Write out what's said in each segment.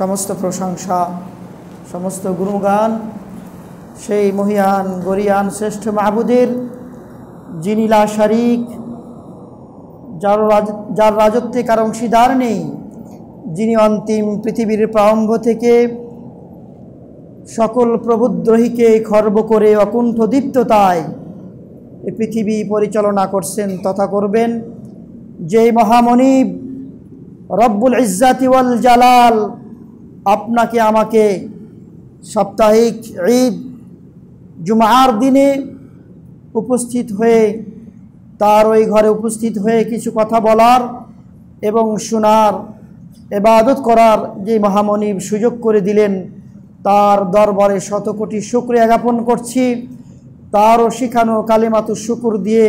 সমস্ত প্রশংসা সমস্ত গুরুগান সেই মহিয়ান গরিয়ান শ্রেষ্ঠ মাহবুদের যিনি শারিক যার যার রাজত্বে কার অংশীদার নেই যিনি অন্তিম পৃথিবীর প্রারম্ভ থেকে সকল প্রবুদ্রোহীকে খর্ব করে অকুণ্ঠ দীপ্ততায় এ পৃথিবী পরিচালনা করছেন তথা করবেন যে মহামনিব রব্বুল ইজ্জাতিওয়াল জালাল আপনাকে আমাকে সাপ্তাহিক ঈদ জুমার দিনে উপস্থিত হয়ে তার ওই ঘরে উপস্থিত হয়ে কিছু কথা বলার এবং শোনার এবাদত করার যে মহামনি সুযোগ করে দিলেন তার দরবারে শত কোটি শুক্রিয়া জ্ঞাপন করছি তারও শিখানো কালেমাতু শুকুর দিয়ে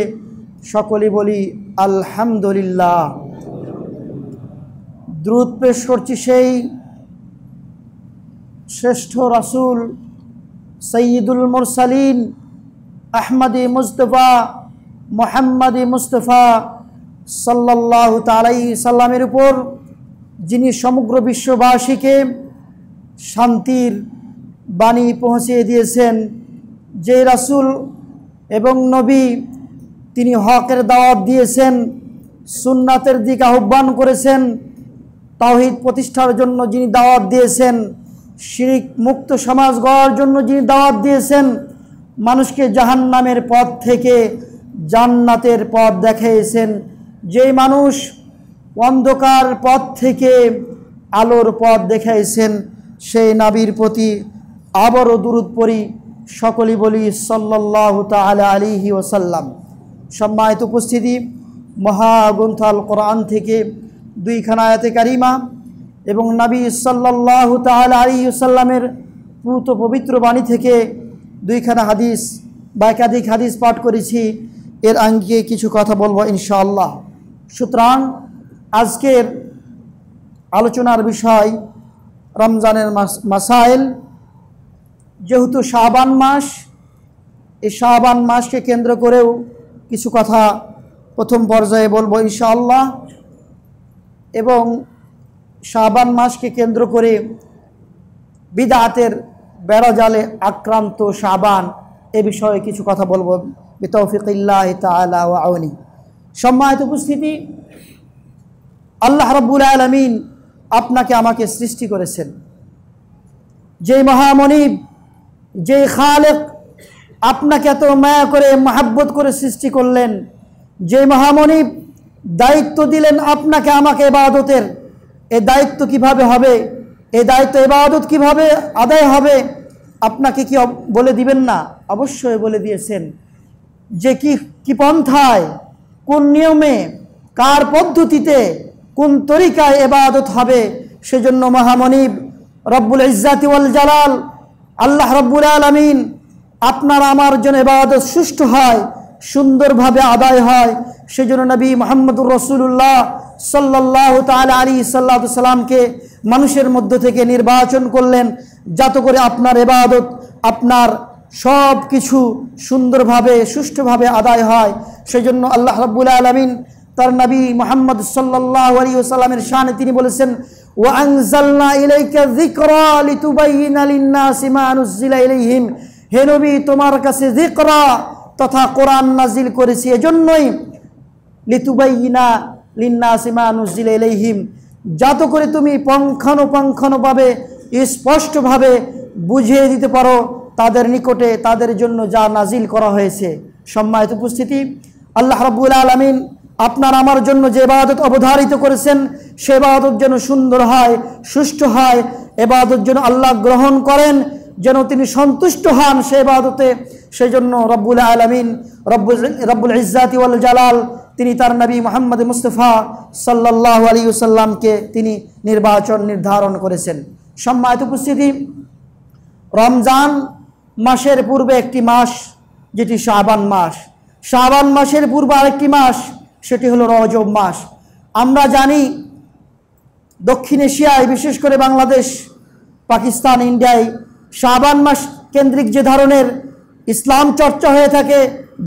সকলে বলি আলহামদুলিল্লাহ দ্রুত পেশ করছি সেই শ্রেষ্ঠ রাসুল সঈদুল মুরসালিন আহমদি মুস্তফা মোহাম্মদি মুস্তফা সাল্লাহ তালাই সাল্লামের উপর যিনি সমগ্র বিশ্ববাসীকে শান্তির বাণী পৌঁছিয়ে দিয়েছেন যে রাসুল এবং নবী তিনি হকের দাওয়াত দিয়েছেন সুন্নাতের দিকে আহ্বান করেছেন তাহিদ প্রতিষ্ঠার জন্য যিনি দাওয়াত দিয়েছেন শিরিক মুক্ত সমাজ গড়ার জন্য যিনি দাওয়াত দিয়েছেন মানুষকে জাহান নামের পথ থেকে জান্নাতের পথ দেখিয়েছেন যেই মানুষ অন্ধকার পথ থেকে আলোর পথ দেখাইছেন সেই নাবির প্রতি আবারও দূরত পড়ি সকলেই বলি সাল্লাহ তালা আলিহি ওসাল্লাম সম্মানিত উপস্থিতি মহাগ্রন্থাল কোরআন থেকে দুইখানা আয়াতে কারিমা এবং নাবী সাল্লাহ তাল আলিউসাল্লামের পুত পবিত্র বাণী থেকে দুইখানা হাদিস বা একাধিক হাদিস পাঠ করেছি এর আঙ্গিয়ে কিছু কথা বলবো ইনশাআল্লাহ সুতরাং আজকের আলোচনার বিষয় রমজানের মাসাইল যেহেতু শাহবান মাস এই শাহবান মাসকে কেন্দ্র করেও কিছু কথা প্রথম পর্যায়ে বলবো ইনশাআল্লাহ এবং শাবান মাসকে কেন্দ্র করে বিদাতের বেড়াজালে আক্রান্ত শাবান এ বিষয়ে কিছু কথা বলবো বিতৌফিকিল্লাহ তালা সম্মানিত উপস্থিতি আল্লাহ রব্বুল আলমিন আপনাকে আমাকে সৃষ্টি করেছেন যে মহামনিব যে খালেক আপনাকে এত মায়া করে মাহাব্বত করে সৃষ্টি করলেন যে মহামনিব দায়িত্ব দিলেন আপনাকে আমাকে ইবাদতের এ দায়িত্ব কিভাবে হবে এ দায়িত্ব এবাদত কিভাবে আদায় হবে আপনাকে কি বলে দিবেন না অবশ্যই বলে দিয়েছেন যে কি কী পন্থায় কোন নিয়মে কার পদ্ধতিতে কোন তরিকায় এবাদত হবে সেজন্য মহামনিব রব্বুল ইজাতিউল জালাল আল্লাহ রব্বুল আলমিন আপনার আমার জন্য এবাদত সুষ্ঠু হয় সুন্দরভাবে আদায় হয় সেজন্য নবী মোহাম্মদুর রসুল্লাহ সাল্লাহ তাল আলী সাল্লা মানুষের মধ্য থেকে নির্বাচন করলেন যাতে করে আপনার এবাদত আপনার সব কিছু সুন্দরভাবে সুষ্ঠুভাবে আদায় হয় সেজন্য আল্লাহ রাবুল আলমিন তার নবী মোহাম্মদ সাল্লাহ আলী সাল্লামের শানে তিনি বলেছেন হে নবী তোমার কাছে জিকরা তথা কোরআন নাজিল করেছি এজন্যই লিতুবাইনা সিমা নজিল এলেহিম যাতে করে তুমি পঙ্খানুপঙ্খানুভাবে স্পষ্টভাবে বুঝিয়ে দিতে পারো তাদের নিকটে তাদের জন্য যা নাজিল করা হয়েছে সম্মানিত উপস্থিতি আল্লাহ রাবুল আলমিন আপনার আমার জন্য যে বাদত অবধারিত করেছেন সে বাদত যেন সুন্দর হয় সুষ্ঠু হয় এবাদত যেন আল্লাহ গ্রহণ করেন যেন তিনি সন্তুষ্ট হন সে বাদতে সেই জন্য রব্বুল আলমিন রব্বুল রব্বুল ইজাতি ওয়াল জালাল তিনি তার নবী মোহাম্মদ মুস্তফা সাল্লাহ আলী সাল্লামকে তিনি নির্বাচন নির্ধারণ করেছেন সম্মানিত উপস্থিতি রমজান মাসের পূর্বে একটি মাস যেটি শাহবান মাস শাহবান মাসের পূর্বে আরেকটি মাস সেটি হলো রজব মাস আমরা জানি দক্ষিণ এশিয়ায় বিশেষ করে বাংলাদেশ পাকিস্তান ইন্ডিয়ায় শাহবান মাস কেন্দ্রিক যে ধরনের ইসলাম চর্চা হয়ে থাকে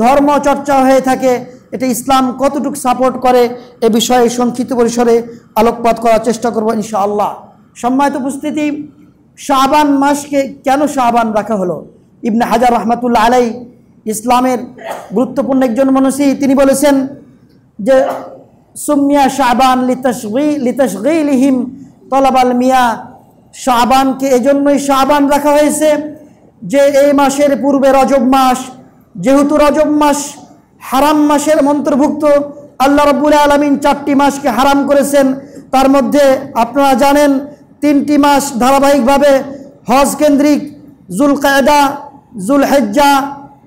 ধর্ম চর্চা হয়ে থাকে এটা ইসলাম কতটুকু সাপোর্ট করে এ বিষয়ে সংক্ষিপ্ত পরিসরে আলোকপাত করার চেষ্টা করবো ইনশাআল্লাহ সম্মানিত উপস্থিতি শাহবান মাসকে কেন শাহবান রাখা হলো ইবনে হাজার রহমাতুল্লাহ আলাই ইসলামের গুরুত্বপূর্ণ একজন মানুষই তিনি বলেছেন যে সুমিয়া শাহবান লিহিম তলাবাল মিয়া শাহবানকে এজন্যই শাহবান রাখা হয়েছে যে এই মাসের পূর্বে রজব মাস যেহেতু রজব মাস হারাম মাসের অন্তর্ভুক্ত আল্লাহ রব্বুল আলমিন চারটি মাসকে হারাম করেছেন তার মধ্যে আপনারা জানেন তিনটি মাস ধারাবাহিকভাবে হজ কেন্দ্রিক জুল কায়দা জুল হেজ্জা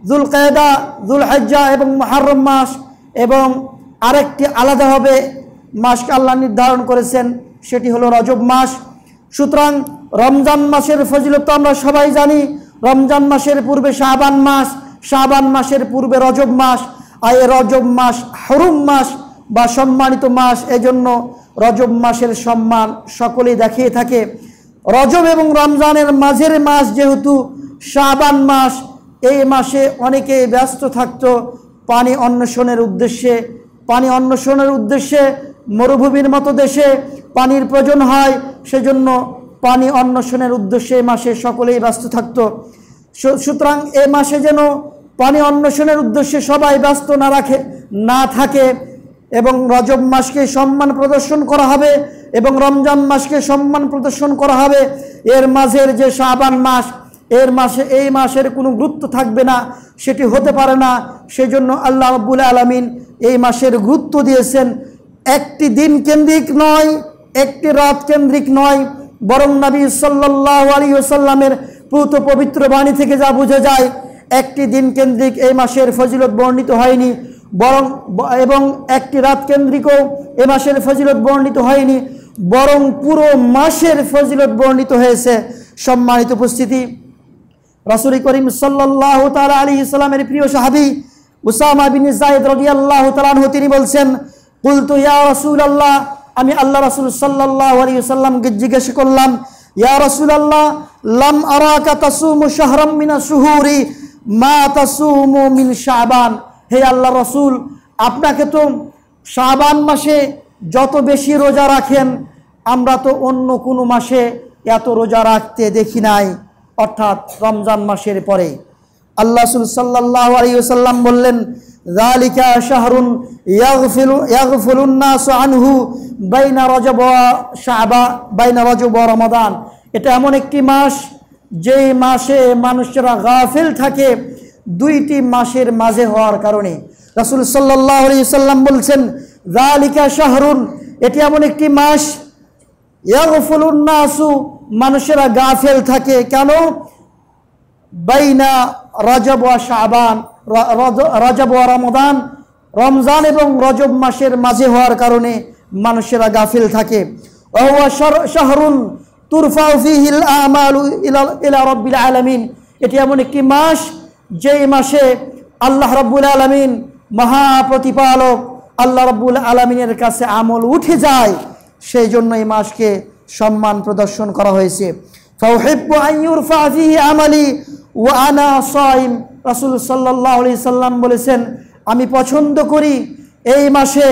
জুল কায়দা জুল হেজ্জা এবং মহারম মাস এবং আরেকটি আলাদা হবে মাসকে আল্লাহ নির্ধারণ করেছেন সেটি হলো রজব মাস সুতরাং রমজান মাসের ফজিলত আমরা সবাই জানি রমজান মাসের পূর্বে শাহবান মাস শাহবান মাসের পূর্বে রজব মাস আয়ে রজব মাস হরুম মাস বা সম্মানিত মাস এজন্য রজব মাসের সম্মান সকলেই দেখিয়ে থাকে রজব এবং রমজানের মাঝের মাস যেহেতু শাহবান মাস এই মাসে অনেকেই ব্যস্ত থাকত পানি অন্বেষণের উদ্দেশ্যে পানি অন্বেষণের উদ্দেশ্যে মরুভূমির মতো দেশে পানির প্রয়োজন হয় সেজন্য পানি অন্বেষণের উদ্দেশ্যে এ মাসে সকলেই ব্যস্ত থাকত সুতরাং এ মাসে যেন পানি অন্বেষণের উদ্দেশ্যে সবাই ব্যস্ত না রাখে না থাকে এবং রজব মাসকে সম্মান প্রদর্শন করা হবে এবং রমজান মাসকে সম্মান প্রদর্শন করা হবে এর মাঝের যে সাবান মাস এর মাসে এই মাসের কোনো গুরুত্ব থাকবে না সেটি হতে পারে না সেজন্য আল্লাহ রব্বুল আলমিন এই মাসের গুরুত্ব দিয়েছেন একটি দিন কেন্দ্রিক নয় একটি রাত কেন্দ্রিক নয় বরং নবী সাল্লাহ আলী ওসাল্লামের পুত পবিত্র বাণী থেকে যা বোঝা যায় একটি দিন কেন্দ্রিক এই মাসের ফজিলত বর্ণিত হয়নি বরং এবং একটি রাত কেন্দ্রিকও এ মাসের ফজিলত বর্ণিত হয়নি বরং পুরো মাসের ফজিলত বর্ণিত হয়েছে সম্মানিত উপস্থিতি রাসুল করিম সাল্লাহ তালা আলী ইসলামের প্রিয় সাহাবি উসামা বিন জায়দ রবি আল্লাহ তালান তিনি বলছেন কুলতু ইয়া রসুল আল্লাহ আমি আল্লাহ রসুল সাল্লাহ আলী সাল্লামকে জিজ্ঞেস করলাম ইয়া রসুল আল্লাহ লাম আরাকা তাসুমু শাহরম মিনা সুহুরি মা তাসুমু মিন শাহবান হে আল্লাহ রসুল আপনাকে তো শাহবান মাসে যত বেশি রোজা রাখেন আমরা তো অন্য কোনো মাসে এত রোজা রাখতে দেখি নাই অর্থাৎ রমজান মাসের পরে আল্লাহ সাল্লাহ আলিয়াল্লাম বললেন রালিকা শাহরুন ইয়াগফিলুন্নাস আনহু বাইনা রজব শাহবা বাইনা রজব রমাদান এটা এমন একটি মাস যেই মাসে মানুষরা গাফিল থাকে দুইটি মাসের মাঝে হওয়ার কারণে রাসুল সাল্লাহ আলি সাল্লাম বলছেন জালিকা শাহরুন এটি এমন একটি মাস ইয়াগফুলুন্নাসু মানুষেরা গাফেল থাকে কেন বাইনা রজব ও শাহবান রজব ও রমদান রমজান এবং রজব মাসের মাঝে হওয়ার কারণে মানুষেরা গাফিল থাকে শাহরুন তুরফাউফিহিল আমাল ইলা রব্বিল আলমিন এটি এমন একটি মাস যেই মাসে আল্লাহ রব্বুল আলমিন মহাপ্রতিপালক আল্লাহ রব্বুল আলমিনের কাছে আমল উঠে যায় সেই জন্য এই মাসকে সম্মান প্রদর্শন করা হয়েছে আমালি ও আনা সাইম রাসুল সাল্লাহ সাল্লাম বলেছেন আমি পছন্দ করি এই মাসে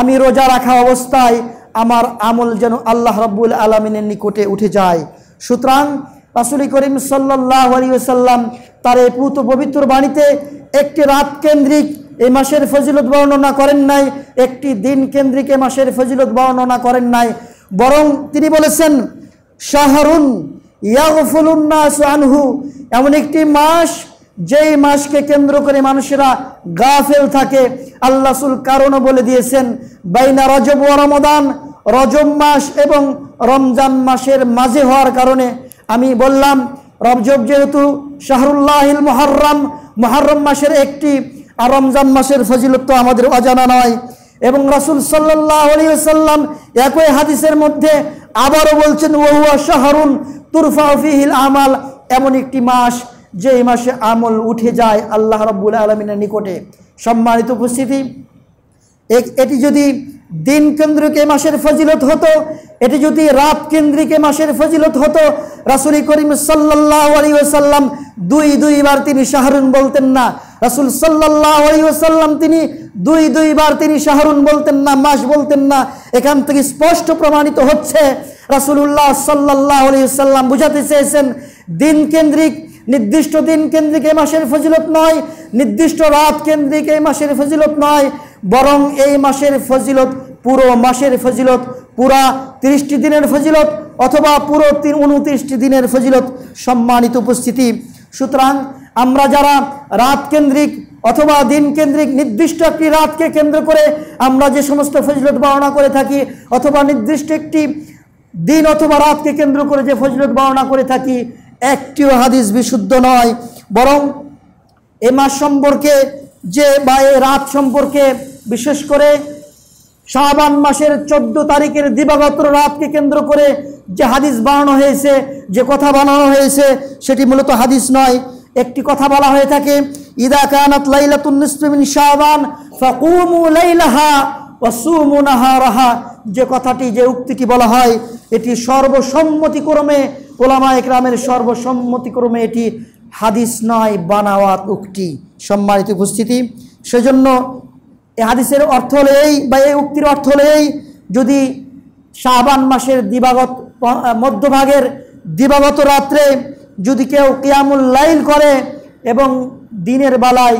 আমি রোজা রাখা অবস্থায় আমার আমল যেন আল্লাহ রব্বুল আলমিনের নিকটে উঠে যায় সুতরাং রাসুলি করিম সাল্লাহ আলিয়াল্লাম তার এই পুত পবিত্র বাণীতে একটি রাত কেন্দ্রিক এ মাসের ফজিলত বর্ণনা করেন নাই একটি দিন কেন্দ্রিক এ মাসের ফজিলত বর্ণনা করেন নাই বরং তিনি বলেছেন শাহরুন ইয়াগফুলুন্নাস আনহু এমন একটি মাস যেই মাসকে কেন্দ্র করে মানুষেরা গাফেল থাকে আল্লাহ সুল কারণও বলে দিয়েছেন বাইনা রজব ও রমদান রজব মাস এবং রমজান মাসের মাঝে হওয়ার কারণে আমি বললাম রজব যেহেতু শাহরুল্লাহিল মহরম মহরম মাসের একটি আর রমজান মাসের ফজিলত্ব আমাদের অজানা নয় এবং রাসুল সাল্লাহ সাল্লাম একই হাদিসের মধ্যে আবারও বলছেন ওহুয়া শাহরুন তুরফা ফিহিল আমাল এমন একটি মাস যে এই মাসে আমল উঠে যায় আল্লাহ রব্বুল আলমিনের নিকটে সম্মানিত উপস্থিতি এটি যদি দিন কেন্দ্রিক এ মাসের ফজিলত হতো এটি যদি রাত কেন্দ্রিক এ মাসের ফজিলত হতো রাসুল করিম সাল্লাহ আলী ওসাল্লাম দুই দুইবার তিনি শাহরুন বলতেন না রাসুল সাল্লাহ আলী ওসাল্লাম তিনি দুই দুইবার তিনি শাহরুন বলতেন না মাস বলতেন না এখান থেকে স্পষ্ট প্রমাণিত হচ্ছে রাসুল্লাহ সাল্লাহ আলী সাল্লাম বুঝাতে চেয়েছেন দিন কেন্দ্রিক নির্দিষ্ট দিন কেন্দ্রিক এই মাসের ফজিলত নয় নির্দিষ্ট রাত কেন্দ্রিক এই মাসের ফজিলত নয় বরং এই মাসের ফজিলত পুরো মাসের ফজিলত পুরা তিরিশটি দিনের ফজিলত অথবা পুরো তিন উনত্রিশটি দিনের ফজিলত সম্মানিত উপস্থিতি সুতরাং আমরা যারা রাত কেন্দ্রিক অথবা দিন কেন্দ্রিক নির্দিষ্ট একটি রাতকে কেন্দ্র করে আমরা যে সমস্ত ফজিলত বর্ণনা করে থাকি অথবা নির্দিষ্ট একটি দিন অথবা রাতকে কেন্দ্র করে যে ফজিলত বর্ণনা করে থাকি একটিও হাদিস বিশুদ্ধ নয় বরং এ মাস সম্পর্কে যে বা এ রাত সম্পর্কে বিশেষ করে শাহবান মাসের চোদ্দ তারিখের দিবাগত রাতকে কেন্দ্র করে যে হাদিস বানানো হয়েছে যে কথা বানানো হয়েছে সেটি মূলত হাদিস নয় একটি কথা বলা হয়ে থাকে ইদা কানাত লাইলাতুন্নিসমিন শাহবান ফাকুমু লাইলাহা ওয়াসুমু নাহারাহা যে কথাটি যে উক্তিটি বলা হয় এটি সর্বসম্মতিক্রমে ওলামা একরামের সর্বসম্মতিক্রমে এটি হাদিস নয় বানাওয়াত উক্তি সম্মানিত উপস্থিতি সেজন্য এ হাদিসের অর্থ হলো এই বা এই উক্তির অর্থ হলো এই যদি শাহবান মাসের দিবাগত মধ্যভাগের দিবাগত রাত্রে যদি কেউ কিয়ামুল লাইল করে এবং দিনের বেলায়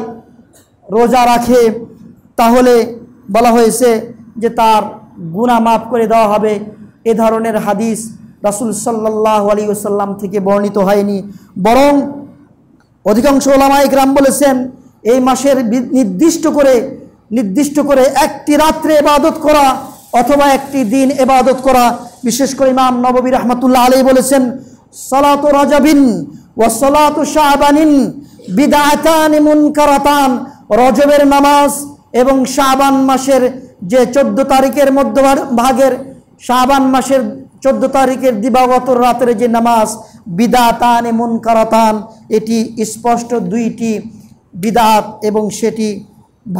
রোজা রাখে তাহলে বলা হয়েছে যে তার গুণা মাফ করে দেওয়া হবে এ ধরনের হাদিস রাসুল সাল্লাহ আলী ওসাল্লাম থেকে বর্ণিত হয়নি বরং অধিকাংশ ওলামায়িক গ্রাম বলেছেন এই মাসের নির্দিষ্ট করে নির্দিষ্ট করে একটি রাত্রে এবাদত করা অথবা একটি দিন এবাদত করা বিশেষ করে ইমাম নববী রহমতুল্লাহ আলী বলেছেন সলাত রাজাবিন ও সলাত শাহবানিন বিদায়তান কারাতান রজবের নামাজ এবং শাহবান মাসের যে চোদ্দ তারিখের মধ্য ভাগের শাহবান মাসের চোদ্দ তারিখের দিবাগত রাতের যে নামাজ বিদাতান এমন কারাতান এটি স্পষ্ট দুইটি বিদাত এবং সেটি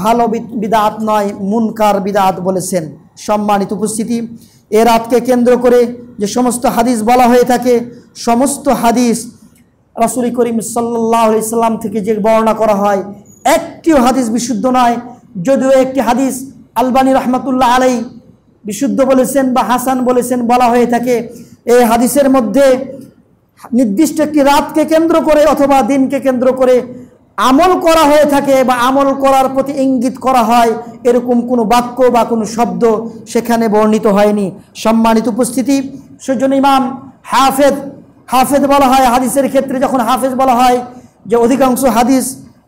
ভালো বিদাত নয় মুনকার বিদাত বলেছেন সম্মানিত উপস্থিতি এ রাতকে কেন্দ্র করে যে সমস্ত হাদিস বলা হয়ে থাকে সমস্ত হাদিস রাসুল করিম সাল্লাহ ইসলাম থেকে যে বর্ণনা করা হয় একটিও হাদিস বিশুদ্ধ নয় যদিও একটি হাদিস আলবানী রহমতুল্লাহ আলাই বিশুদ্ধ বলেছেন বা হাসান বলেছেন বলা হয়ে থাকে এই হাদিসের মধ্যে নির্দিষ্ট একটি রাতকে কেন্দ্র করে অথবা দিনকে কেন্দ্র করে আমল করা হয়ে থাকে বা আমল করার প্রতি ইঙ্গিত করা হয় এরকম কোনো বাক্য বা কোনো শব্দ সেখানে বর্ণিত হয়নি সম্মানিত উপস্থিতি সেজন্য ইমাম হাফেদ হাফেদ বলা হয় হাদিসের ক্ষেত্রে যখন হাফেজ বলা হয় যে অধিকাংশ হাদিস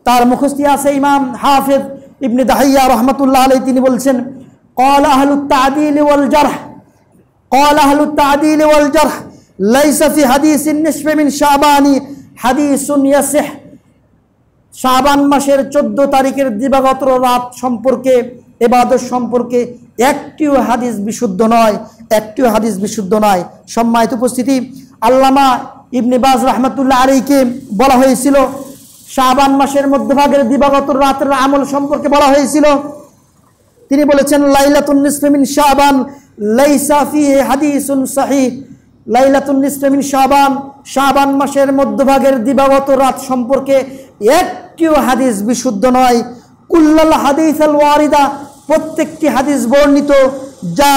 তার মুখস্থি আছে ইমাম হাফেদ ইবনে দাহিয়া রহমতুল্লাহ আলাই তিনি বলছেন قال أهل التعديل والجرح قال أهل التعديل والجرح ليس في حديث النشف من شعبان حديث يصح শাবান মাসের চোদ্দ তারিখের দিবাগত রাত সম্পর্কে এবাদত সম্পর্কে একটিও হাদিস বিশুদ্ধ নয় একটিও হাদিস বিশুদ্ধ নয় সম্মানিত উপস্থিতি আল্লামা ইবনে বাজ রহমতুল্লাহ আলীকে বলা হয়েছিল শাহবান মাসের মধ্যভাগের দিবাগত রাতের আমল সম্পর্কে বলা হয়েছিল তিনি বলেছেন লাইলাতুন নিসমিন শাহবান লাইসাফি হাদিসুন সাহি লাইলাতুন নিসমিন শাহবান শাহবান মাসের মধ্যভাগের দিবাগত রাত সম্পর্কে একটিও হাদিস বিশুদ্ধ নয় কুল্লাল হাদিস আল ওয়ারিদা প্রত্যেকটি হাদিস বর্ণিত যা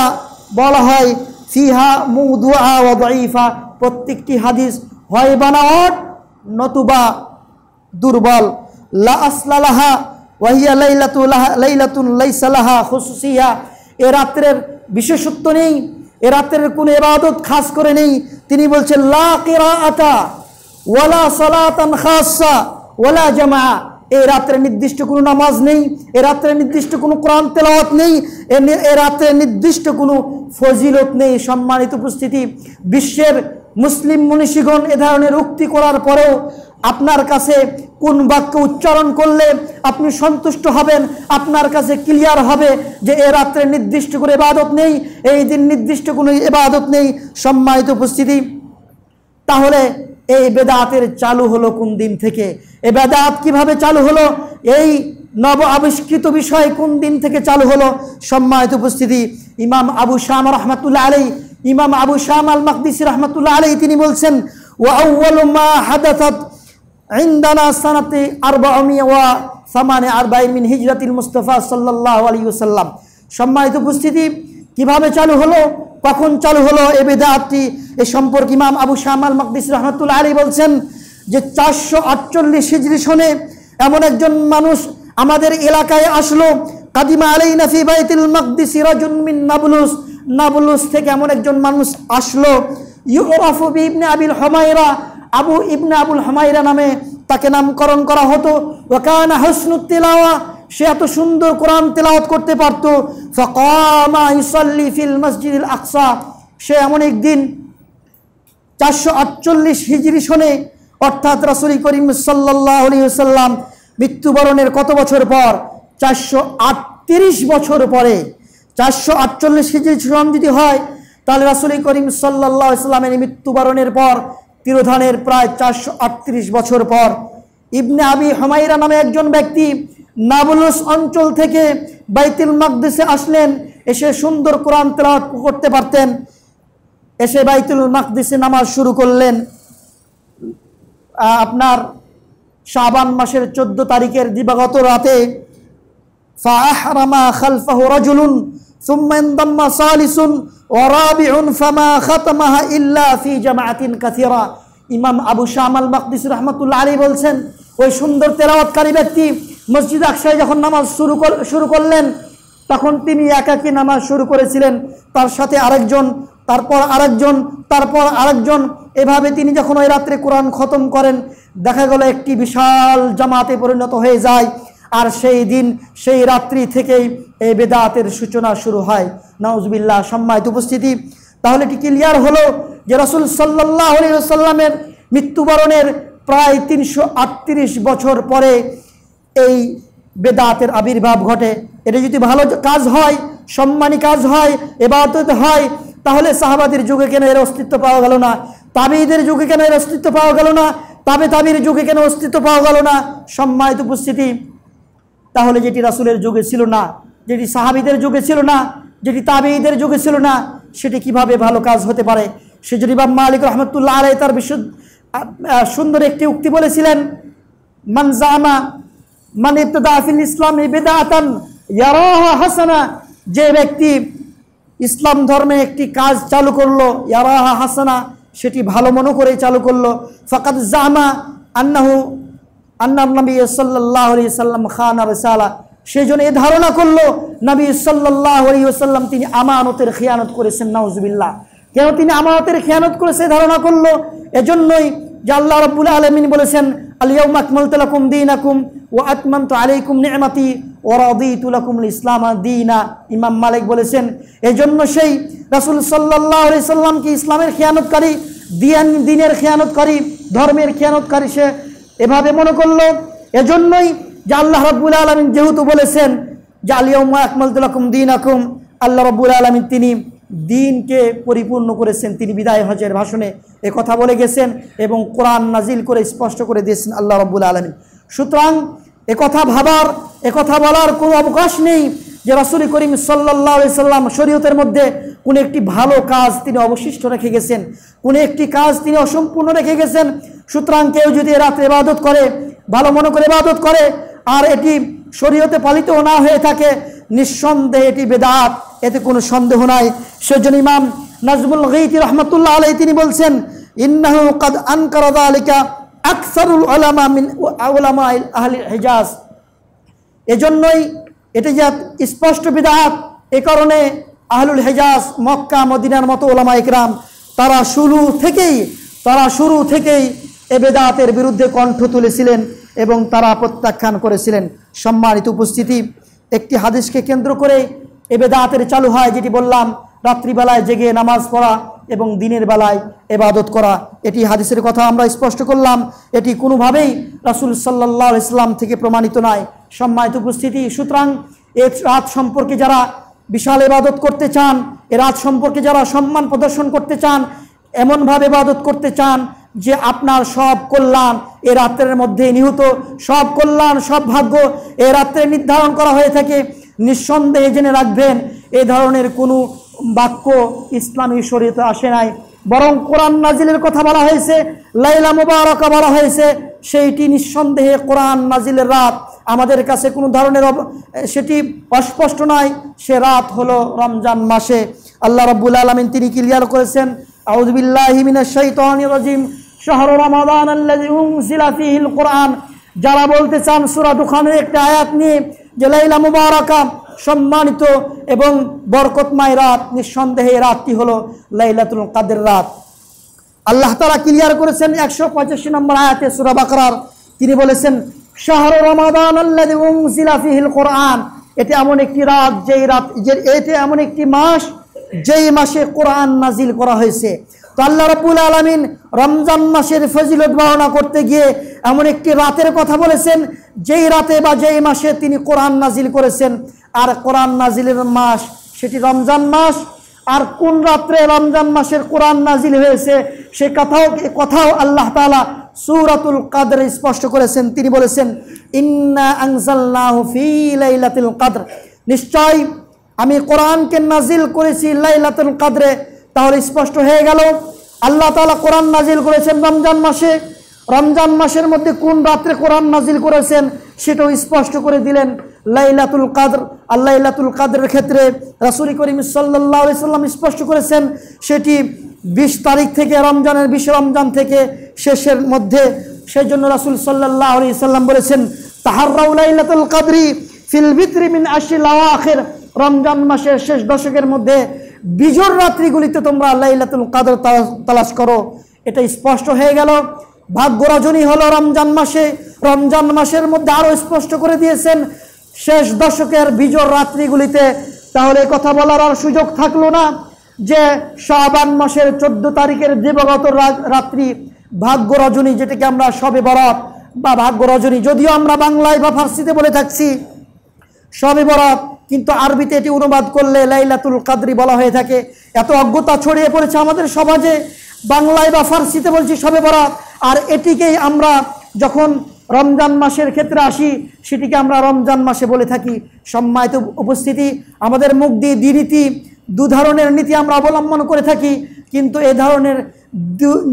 বলা হয় ফিহা মুদুয়া ওয়াইফা প্রত্যেকটি হাদিস হয় বানাওয়াট নতুবা দুর্বল লা আসলালাহা ওয়াহিয়া লাইলাতুল্লাহ লাইলাতুল লাইসালাহা খুসুসিয়া এ রাত্রের বিশেষত্ব নেই এ রাত্রের কোনো এবাদত খাস করে নেই তিনি বলছেন লা কেরা আতা ওয়ালা সালাতান খাসা ওয়ালা জামা এই রাত্রে নির্দিষ্ট কোনো নামাজ নেই এ রাত্রে নির্দিষ্ট কোনো কোরআন তেলাওয়াত নেই এ রাত্রে নির্দিষ্ট কোনো ফজিলত নেই সম্মানিত উপস্থিতি বিশ্বের মুসলিম মনীষীগণ এ ধরনের উক্তি করার পরেও আপনার কাছে কোন বাক্য উচ্চারণ করলে আপনি সন্তুষ্ট হবেন আপনার কাছে ক্লিয়ার হবে যে এ রাত্রে নির্দিষ্ট কোনো এবাদত নেই এই দিন নির্দিষ্ট কোনো এবাদত নেই সম্মানিত উপস্থিতি তাহলে এই বেদাতের চালু হলো কোন দিন থেকে এ বেদাত কীভাবে চালু হলো এই নব আবিষ্কৃত বিষয় কোন দিন থেকে চালু হলো সম্মানিত উপস্থিতি ইমাম আবু শাম রহমতুল্লাহ আলী ইমাম আবু শাম আল মাকদিস রহমতুল্লাহ আলী তিনি বলছেন ওয়াউলমা হাদাত ইন্দানা সানাতে সামানে আরবাই মিন হিজরাতিল মুস্তফা সাল্লাহ আলী সম্মানিত উপস্থিতি কিভাবে চালু হলো কখন চালু হলো এ বেদাতটি এ সম্পর্কে ইমাম আবু শাম আল মকদিস রহমতুল্লাহ আলী বলছেন যে চারশো আটচল্লিশ হিজড়ি শোনে এমন একজন মানুষ আমাদের এলাকায় আসলো কাদিমা আলাই নাফি বাইতুল মকদিস রাজুন মিন নাবলুস নাবলুস থেকে এমন একজন মানুষ আসলো ইউরফুব ইবনে আবিল হমাইরা আবু ইবনে আবুল হমাইরা নামে তাকে নামকরণ করা হতো ওকানা হসনুত সে এত সুন্দর কোরআন তেলাওয়াত করতে পারত ফিল মসজিদ আকসা সে এমন একদিন চারশো আটচল্লিশ হিজরি শোনে অর্থাৎ রাসুল করিম সাল্লাহ সাল্লাম মৃত্যুবরণের কত বছর পর চারশো আটত্রিশ বছর পরে চারশো আটচল্লিশ কেজি শ্রম যদি হয় তাহলে রাসুল করিম সাল্লাহ ইসলামের মৃত্যুবরণের পর তিরোধানের প্রায় চারশো আটত্রিশ বছর পর ইবনে আবি হামাইরা নামে একজন ব্যক্তি নাবলুস অঞ্চল থেকে বাইতুল মাকদেশে আসলেন এসে সুন্দর কোরআন তেলাওয়াত করতে পারতেন এসে বাইতুল মাকদেশে নামাজ শুরু করলেন আপনার শাবান মাসের চোদ্দ তারিখের দিবাগত রাতে ফাহরামা খালফাহু রাজুলুন ثم انضم ثالث ورابع فما ختمها إلا في جماعة كثيرة ইমাম আবু শামাল মাকদিস রহমতুল্লাহ আলী বলছেন ওই সুন্দর তেলাওয়াতকারী ব্যক্তি মসজিদ আকসায় যখন নামাজ শুরু শুরু করলেন তখন তিনি একাকি নামাজ শুরু করেছিলেন তার সাথে আরেকজন তারপর আরেকজন তারপর আরেকজন এভাবে তিনি যখন ওই রাত্রে কোরআন খতম করেন দেখা গেল একটি বিশাল জামাতে পরিণত হয়ে যায় আর সেই দিন সেই রাত্রি থেকেই এই বেদাতের সূচনা শুরু হয় নওয়াজবিল্লাহ সম্মানিত উপস্থিতি তাহলে কি ক্লিয়ার হলো যে রসুল সাল্লাহ সাল্লামের মৃত্যুবরণের প্রায় তিনশো বছর পরে এই বেদাতের আবির্ভাব ঘটে এটা যদি ভালো কাজ হয় সম্মানী কাজ হয় এবাদত হয় তাহলে সাহাবাদের যুগে কেন এর অস্তিত্ব পাওয়া গেল না তাবিদের যুগে কেন এর অস্তিত্ব পাওয়া গেল না তাবে তাবির যুগে কেন অস্তিত্ব পাওয়া গেল না সম্মানিত উপস্থিতি তাহলে যেটি রাসুলের যুগে ছিল না যেটি সাহাবিদের যুগে ছিল না যেটি তাবেঈদের যুগে ছিল না সেটি কিভাবে ভালো কাজ হতে পারে সেজন্য ইমাম মালিক রহমতুল্লাহ আলাই তার বিশ্ব সুন্দর একটি উক্তি বলেছিলেন মান জামা মান ইফতদাফিল ইসলাম বেদাতান ইয়ারাহা হাসানা যে ব্যক্তি ইসলাম ধর্মে একটি কাজ চালু করলো ইয়ারাহা হাসানা সেটি ভালো মনে করে চালু করলো ফকাত জামা আন্নাহু আন্নার নবী সাল্লাহ আলি সাল্লাম খান আবসালা সেই জন্য এ ধারণা করলো নবী সাল্লাহ আলী ওসাল্লাম তিনি আমানতের খেয়ানত করেছেন নওয়াজবিল্লা কেন তিনি আমানতের খেয়ানত করেছে ধারণা করলো এজন্যই যে আল্লাহ রব্বুল আলমিন বলেছেন আলিয়াউম তুলকুম দিন আকুম ও আতমান্ত আলাইকুম নেমাতি ওরাদিতুলাকুমুল ইসলাম দিনা ইমাম মালিক বলেছেন এজন্য সেই রাসুল সাল্লাহ আলি সাল্লামকে ইসলামের খেয়ানতকারী দিয়ান দিনের খেয়ানতকারী ধর্মের খেয়ানতকারী সে এভাবে মনে করলো এজন্যই যে আল্লাহ রব্বুল আলমিন যেহেতু বলেছেন যে আলিয়ম্মা আকমাল দিন আকুম আল্লাহ রব্বুল আলমিন তিনি দিনকে পরিপূর্ণ করেছেন তিনি বিদায় হজের ভাষণে এ কথা বলে গেছেন এবং কোরআন নাজিল করে স্পষ্ট করে দিয়েছেন আল্লাহ রব্বুল আলমিন সুতরাং কথা ভাবার কথা বলার কোনো অবকাশ নেই যে রাসুল করিম সাল্লাহ সাল্লাম শরীয়তের মধ্যে কোন একটি ভালো কাজ তিনি অবশিষ্ট রেখে গেছেন কোন একটি কাজ তিনি অসম্পূর্ণ রেখে গেছেন সুতরাং কেউ যদি রাতে ইবাদত করে ভালো মনে করে ইবাদত করে আর এটি শরীয়তে পালিত না হয়ে থাকে নিঃসন্দেহে এটি বেদাত এতে কোনো সন্দেহ নাই সেজন ইমাম নাজমুল গীতি রহমতুল্লাহ আলাই তিনি বলছেন ইন্নাহু আনকারদা আলিকা আকসারুল মিন আলামা আহলি হেজাজ এজন্যই এটা যে স্পষ্ট বিধাত এ কারণে আহলুল হেজাজ মক্কা মদিনার মতো ওলামা ইকরাম তারা শুরু থেকেই তারা শুরু থেকেই এ বেদাতের বিরুদ্ধে কণ্ঠ তুলেছিলেন এবং তারা প্রত্যাখ্যান করেছিলেন সম্মানিত উপস্থিতি একটি হাদিসকে কেন্দ্র করে এ বেদাতের চালু হয় যেটি বললাম রাত্রিবেলায় জেগে নামাজ পড়া এবং দিনের বেলায় এবাদত করা এটি হাদিসের কথা আমরা স্পষ্ট করলাম এটি কোনোভাবেই রাসুল সাল্লাহ ইসলাম থেকে প্রমাণিত নয় সম্মানিত উপস্থিতি সুতরাং এ রাত সম্পর্কে যারা বিশাল এবাদত করতে চান এ রাত সম্পর্কে যারা সম্মান প্রদর্শন করতে চান এমনভাবে ইবাদত করতে চান যে আপনার সব কল্যাণ এ রাত্রের মধ্যে নিহত সব কল্যাণ সব ভাগ্য এ রাত্রে নির্ধারণ করা হয়ে থাকে নিঃসন্দেহে জেনে রাখবেন এ ধরনের কোনো বাক্য ইসলামী শরীয়তে আসে নাই বরং কোরআন নাজিলের কথা বলা হয়েছে লাইলা মুবারকা বলা হয়েছে সেইটি নিঃসন্দেহে কোরআন নাজিলের রাত আমাদের কাছে কোনো ধরনের সেটি অস্পষ্ট নয় সে রাত হলো রমজান মাসে আল্লাহ রব্বুল আলমিন তিনি ক্লিয়ার করেছেন আউজবিল্লাহিমিনাজিম শহর রমাদান কোরআন যারা বলতে চান সুরা দুখানের একটা আয়াত নিয়ে যে লাইলা মুবারকা সম্মানিত এবং বরকতময় রাত নিঃসন্দেহে রাতটি হলো লাইলাতুল কাদের রাত আল্লাহ তালা ক্লিয়ার করেছেন একশো পঁচাশি নম্বর আয়াতে সুরাবাকরার তিনি বলেছেন শাহর রমাদান আল্লাহিল কোরআন এটি এমন একটি রাত যেই রাত এতে এমন একটি মাস যেই মাসে কোরআন নাজিল করা হয়েছে তো আল্লাহ রবুল আলমিন রমজান মাসের ফজিলত বর্ণনা করতে গিয়ে এমন একটি রাতের কথা বলেছেন যেই রাতে বা যেই মাসে তিনি কোরআন নাজিল করেছেন আর কোরআন নাজিলের মাস সেটি রমজান মাস আর কোন রাত্রে রমজান মাসের কোরআন নাজিল হয়েছে সে কথাও কথাও আল্লাহ তালা সুরাতুল কাদের স্পষ্ট করেছেন তিনি বলেছেন ইন্না আংসাল্লাহফিলাইলাতুল কাদর নিশ্চয় আমি কোরআনকে নাজিল করেছি লাইলাতুল কাদরে তাহলে স্পষ্ট হয়ে গেল আল্লাহ তালা কোরআন নাজিল করেছেন রমজান মাসে রমজান মাসের মধ্যে কোন রাত্রে কোরআন নাজিল করেছেন সেটাও স্পষ্ট করে দিলেন লাইলাতুল কাদর আল্লাহ ইলাতুল কাদের ক্ষেত্রে রাসুলি করিম সাল্লাহ সাল্লাম স্পষ্ট করেছেন সেটি বিশ তারিখ থেকে রমজানের বিশ রমজান থেকে শেষের মধ্যে সেই জন্য রাসুল সাল্লাহ আলি সাল্লাম বলেছেন আইলাতুল কাদরি ফিল মিন আশি আখের রমজান মাসের শেষ দশকের মধ্যে বিজোর রাত্রিগুলিতে তোমরা লাইলাতুল কাদর তালাশ করো এটা স্পষ্ট হয়ে গেল ভাগ্যরাজনী হলো রমজান মাসে রমজান মাসের মধ্যে আরও স্পষ্ট করে দিয়েছেন শেষ দশকের বিজোর রাত্রিগুলিতে তাহলে কথা বলার আর সুযোগ থাকলো না যে শাহবান মাসের চোদ্দ তারিখের দিবগত রাত্রি ভাগ্য রজনী যেটাকে আমরা সবে বরাত বা ভাগ্য রজনী যদিও আমরা বাংলায় বা ফার্সিতে বলে থাকছি সবে বরাত কিন্তু আরবিতে এটি অনুবাদ করলে লাইলাতুল কাদরি বলা হয়ে থাকে এত অজ্ঞতা ছড়িয়ে পড়েছে আমাদের সমাজে বাংলায় বা ফার্সিতে বলছি সবে বরাত আর এটিকেই আমরা যখন রমজান মাসের ক্ষেত্রে আসি সেটিকে আমরা রমজান মাসে বলে থাকি সম্মানিত উপস্থিতি আমাদের মুখ দিয়ে দিনীতি দু ধরনের নীতি আমরা অবলম্বন করে থাকি কিন্তু এ ধরনের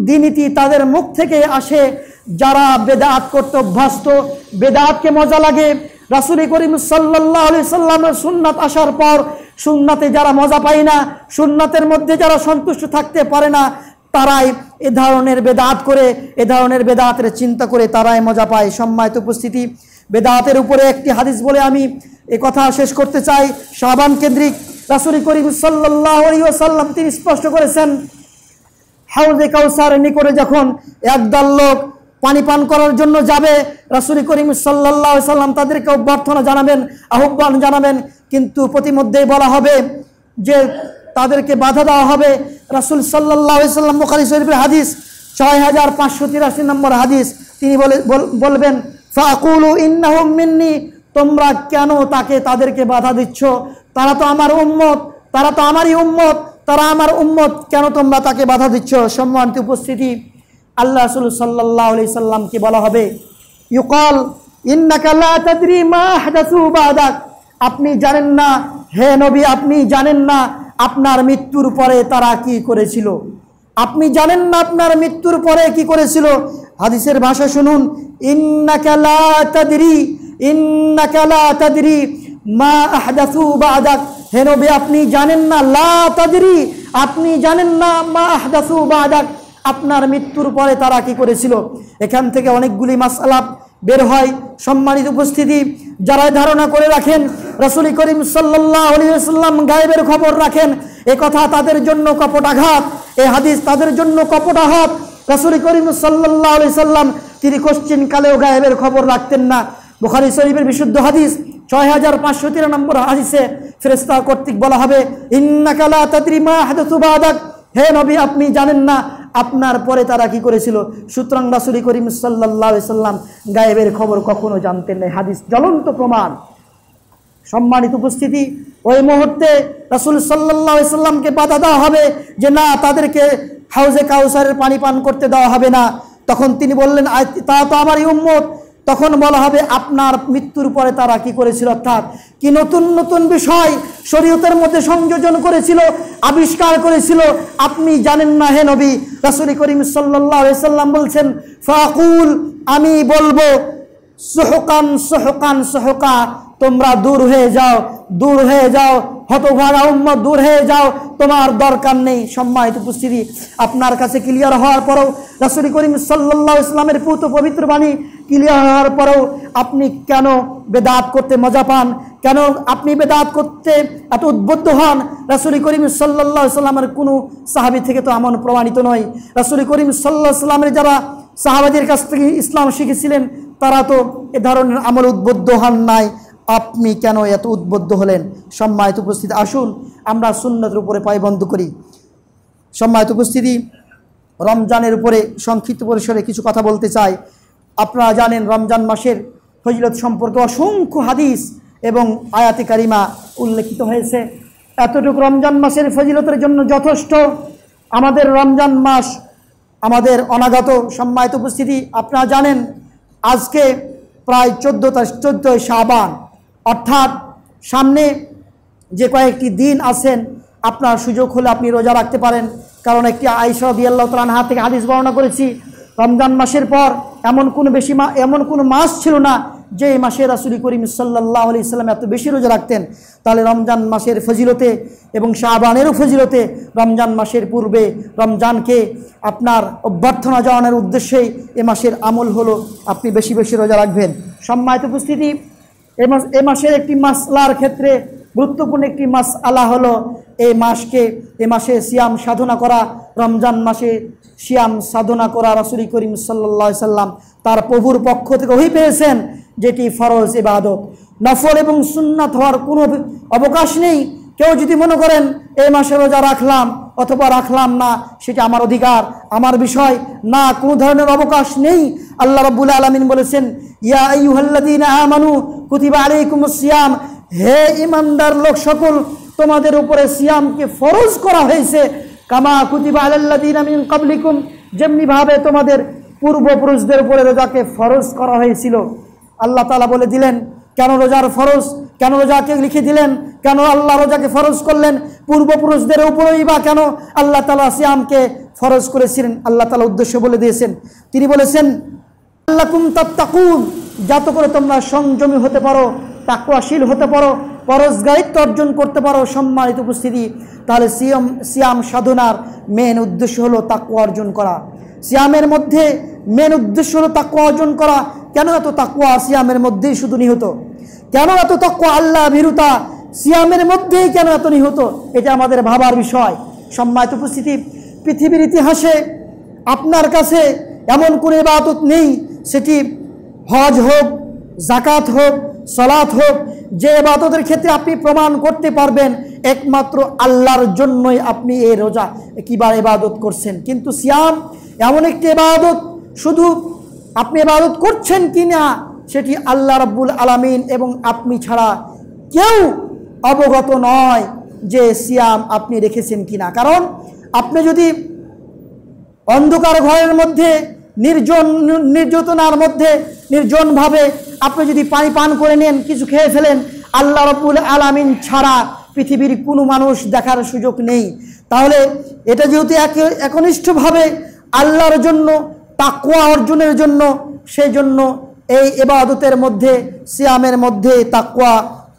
দিনীতি তাদের মুখ থেকে আসে যারা বেদাত করতে অভ্যস্ত বেদাতকে মজা লাগে রাসুলি করিম সাল্লাহ আলি সাল্লামের সুন্নাত আসার পর সুননাতে যারা মজা পায় না সুন্নাতের মধ্যে যারা সন্তুষ্ট থাকতে পারে না তারাই এ ধরনের বেদাত করে এ ধরনের বেদাতের চিন্তা করে তারাই মজা পায় সম্মানিত উপস্থিতি বেদাতের উপরে একটি হাদিস বলে আমি এ কথা শেষ করতে চাই শাহবান কেন্দ্রিক রাসুরি করিম সাল্লাহ সাল্লাম তিনি স্পষ্ট করেছেন হাউদে কাউসারের নিকটে যখন একদল লোক পানি পান করার জন্য যাবে রাসুলি করিম সাল্লাহ সাল্লাম তাদেরকে অভ্যর্থনা জানাবেন আহ্বান জানাবেন কিন্তু প্রতিমধ্যেই বলা হবে যে তাদেরকে বাধা দেওয়া হবে রাসুল সাল্লাহ সাল্লাম বোখারি শরীফের হাদিস ছয় হাজার পাঁচশো তিরাশি নম্বর হাদিস তিনি বলবেন ফাকুলু ইন্নাহুম মিন্নি তোমরা কেন তাকে তাদেরকে বাধা দিচ্ছ তারা তো আমার উম্মত তারা তো আমারই উম্মত তারা আমার উম্মত কেন তোমরা তাকে বাধা দিচ্ছ সম্মান উপস্থিতি আল্লাহ রসুল সাল্লাহ আলি সাল্লামকে বলা হবে ইউকল ইন্নাকাল্লাহ আপনি জানেন না হে নবী আপনি জানেন না আপনার মৃত্যুর পরে তারা কি করেছিল আপনি জানেন না আপনার মৃত্যুর পরে কি করেছিল হাদিসের ভাষা শুনুন ইন্নাকালা তাদরি ইন্নাকালা তাদরি মা হেনবে আপনি জানেন না লা আপনি জানেন না মা আহদাসু বা আপনার মৃত্যুর পরে তারা কি করেছিল এখান থেকে অনেকগুলি মাসালাপ বের হয় সম্মানিত উপস্থিতি যারা ধারণা করে রাখেন রসুল করিম সাল্লাহ আলিয়াল্লাম গায়েবের খবর রাখেন এ কথা তাদের জন্য আঘাত এ হাদিস তাদের জন্য আঘাত রসুল করিম সাল্লাহ আলি সাল্লাম তিনি কোশ্চিন কালেও গায়েবের খবর রাখতেন না বুখারি শরীফের বিশুদ্ধ হাদিস ছয় হাজার পাঁচশো তেরো নম্বর হাদিসে ফেরেস্তা কর্তৃক বলা হবে ইন্নাকালা তাদ্রিমা হাদসুবাদাক হে নবী আপনি জানেন না আপনার পরে তারা কি করেছিল সুতরাং রাসুলি করিম সাল্লাহ সাল্লাম গায়েবের খবর কখনো জানতেন না হাদিস জ্বলন্ত প্রমাণ সম্মানিত উপস্থিতি ওই মুহূর্তে রাসুল সাল্লাহ সাল্লামকে বাধা দেওয়া হবে যে না তাদেরকে হাউজে কাউসারের পানি পান করতে দেওয়া হবে না তখন তিনি বললেন তা তো আমারই উম্মত তখন বলা হবে আপনার মৃত্যুর পরে তারা কি করেছিল অর্থাৎ কি নতুন নতুন বিষয় শরীয়তের মধ্যে সংযোজন করেছিল আবিষ্কার করেছিল আপনি জানেন না হে নবী রাসুল করিম সাল্লাম বলছেন ফাকুল আমি বলবো সোহকান সোহকান সোহকা তোমরা দূর হয়ে যাও দূর হয়ে যাও হতভাগা উম্ম দূর হয়ে যাও তোমার দরকার নেই সম্মানিত উপস্থিতি আপনার কাছে ক্লিয়ার হওয়ার পরেও রাসুলি করিম সাল্লাহ ইসলামের পুত পবিত্র বাণী ক্লিয়ার হওয়ার পরেও আপনি কেন বেদাত করতে মজা পান কেন আপনি বেদাত করতে এত উদ্বুদ্ধ হন রাসুলি করিম সাল্লাহ ইসলামের কোনো সাহাবি থেকে তো এমন প্রমাণিত নয় রাসুলি করিম সাল্লাহ ইসলামের যারা সাহাবাদের কাছ থেকে ইসলাম শিখেছিলেন তারা তো এ ধরনের আমল উদ্বুদ্ধ হন নাই আপনি কেন এত উদ্বুদ্ধ হলেন সম্মানিত উপস্থিতি আসুন আমরা সুন্নতের উপরে বন্ধ করি সম্মানিত উপস্থিতি রমজানের উপরে সংক্ষিপ্ত পরিসরে কিছু কথা বলতে চাই আপনারা জানেন রমজান মাসের ফজিলত সম্পর্কে অসংখ্য হাদিস এবং আয়াতি কারিমা উল্লেখিত হয়েছে এতটুকু রমজান মাসের ফজিলতের জন্য যথেষ্ট আমাদের রমজান মাস আমাদের অনাগত সম্মানিত উপস্থিতি আপনারা জানেন আজকে প্রায় চোদ্দো চোদ্দোই শাহবান অর্থাৎ সামনে যে কয়েকটি দিন আছেন আপনার সুযোগ হলে আপনি রোজা রাখতে পারেন কারণ একটি আইসা দিয়াল্লাহ হাত থেকে হাদিস বর্ণনা করেছি রমজান মাসের পর এমন কোনো বেশি মা এমন কোনো মাস ছিল না যে মাসে রাসুলি করিম সাল্লাহ আলি ইসলাম এত বেশি রোজা রাখতেন তাহলে রমজান মাসের ফজিলতে এবং শাহবানেরও ফজিলতে রমজান মাসের পূর্বে রমজানকে আপনার অভ্যর্থনা জানানোর উদ্দেশ্যেই এ মাসের আমল হলো আপনি বেশি বেশি রোজা রাখবেন সম্মানিত উপস্থিতি এ মাসের একটি মাসলার ক্ষেত্রে গুরুত্বপূর্ণ একটি মাস আলা হলো এই মাসকে এ মাসে সিয়াম সাধনা করা রমজান মাসে সিয়াম সাধনা করা রাসুলি করিম সাল্লা সাল্লাম তার প্রভুর পক্ষ থেকে ওই পেয়েছেন যেটি ফরজ এবাদক নফল এবং সুন্নাত হওয়ার কোনো অবকাশ নেই কেউ যদি মনে করেন এই মাসে রোজা রাখলাম অথবা রাখলাম না সেটা আমার অধিকার আমার বিষয় না কোনো ধরনের অবকাশ নেই আল্লাহ রব্বুল আলমিন বলেছেন ইয়া কুতিবা আলাইকুম হে ইমানদার লোক সকল তোমাদের উপরে সিয়ামকে ফরজ করা হয়েছে কামা কুতিবা আলাল্লাদিন আমিন কাবলিকুম যেমনিভাবে তোমাদের পূর্বপুরুষদের উপরে রোজাকে ফরজ করা হয়েছিল আল্লাহ তালা বলে দিলেন কেন রোজার ফরজ কেন রোজাকে লিখে দিলেন কেন আল্লাহ রোজাকে ফরজ করলেন পূর্বপুরুষদের উপরেই বা কেন আল্লাহ তালা সিয়ামকে ফরজ করেছিলেন আল্লাহ তালা উদ্দেশ্য বলে দিয়েছেন তিনি বলেছেন আল্লাকুম তাত্তাকুম যাত করে তোমরা সংযমী হতে পারো তাকুয়াশীল হতে পারো পরসগায়িত্ব অর্জন করতে পারো সম্মানিত উপস্থিতি তাহলে সিয়াম সিয়াম সাধনার মেন উদ্দেশ্য হলো তাকুয়া অর্জন করা সিয়ামের মধ্যে মেন উদ্দেশ্য হলো তাকুয়া অর্জন করা কেন এত তাকুয়া সিয়ামের মধ্যেই শুধু নিহত কেন এত তাকুয়া আল্লাহ ভীরুতা সিয়ামের মধ্যেই কেন এত নিহত এটা আমাদের ভাবার বিষয় সম্মানিত উপস্থিতি পৃথিবীর ইতিহাসে আপনার কাছে এমন কোনো ইবাদত নেই সেটি হজ হোক জাকাত হোক সলাত হোক যে এবাদতের ক্ষেত্রে আপনি প্রমাণ করতে পারবেন একমাত্র আল্লাহর জন্যই আপনি এই রোজা কিবার ইবাদত করছেন কিন্তু সিয়াম এমন একটি ইবাদত শুধু আপনি এবাদত করছেন কি না সেটি আল্লাহ রব্বুল আলামিন এবং আপনি ছাড়া কেউ অবগত নয় যে সিয়াম আপনি রেখেছেন কি না কারণ আপনি যদি অন্ধকার ঘরের মধ্যে নির্জন নির্যাতনার মধ্যে নির্জনভাবে আপনি যদি পানি পান করে নেন কিছু খেয়ে ফেলেন আল্লাহ রব্বুল আলামিন ছাড়া পৃথিবীর কোনো মানুষ দেখার সুযোগ নেই তাহলে এটা যেহেতু একনিষ্ঠভাবে আল্লাহর জন্য তাকুয়া অর্জনের জন্য সেই জন্য এই এবাদতের মধ্যে সিয়ামের মধ্যে তাকুয়া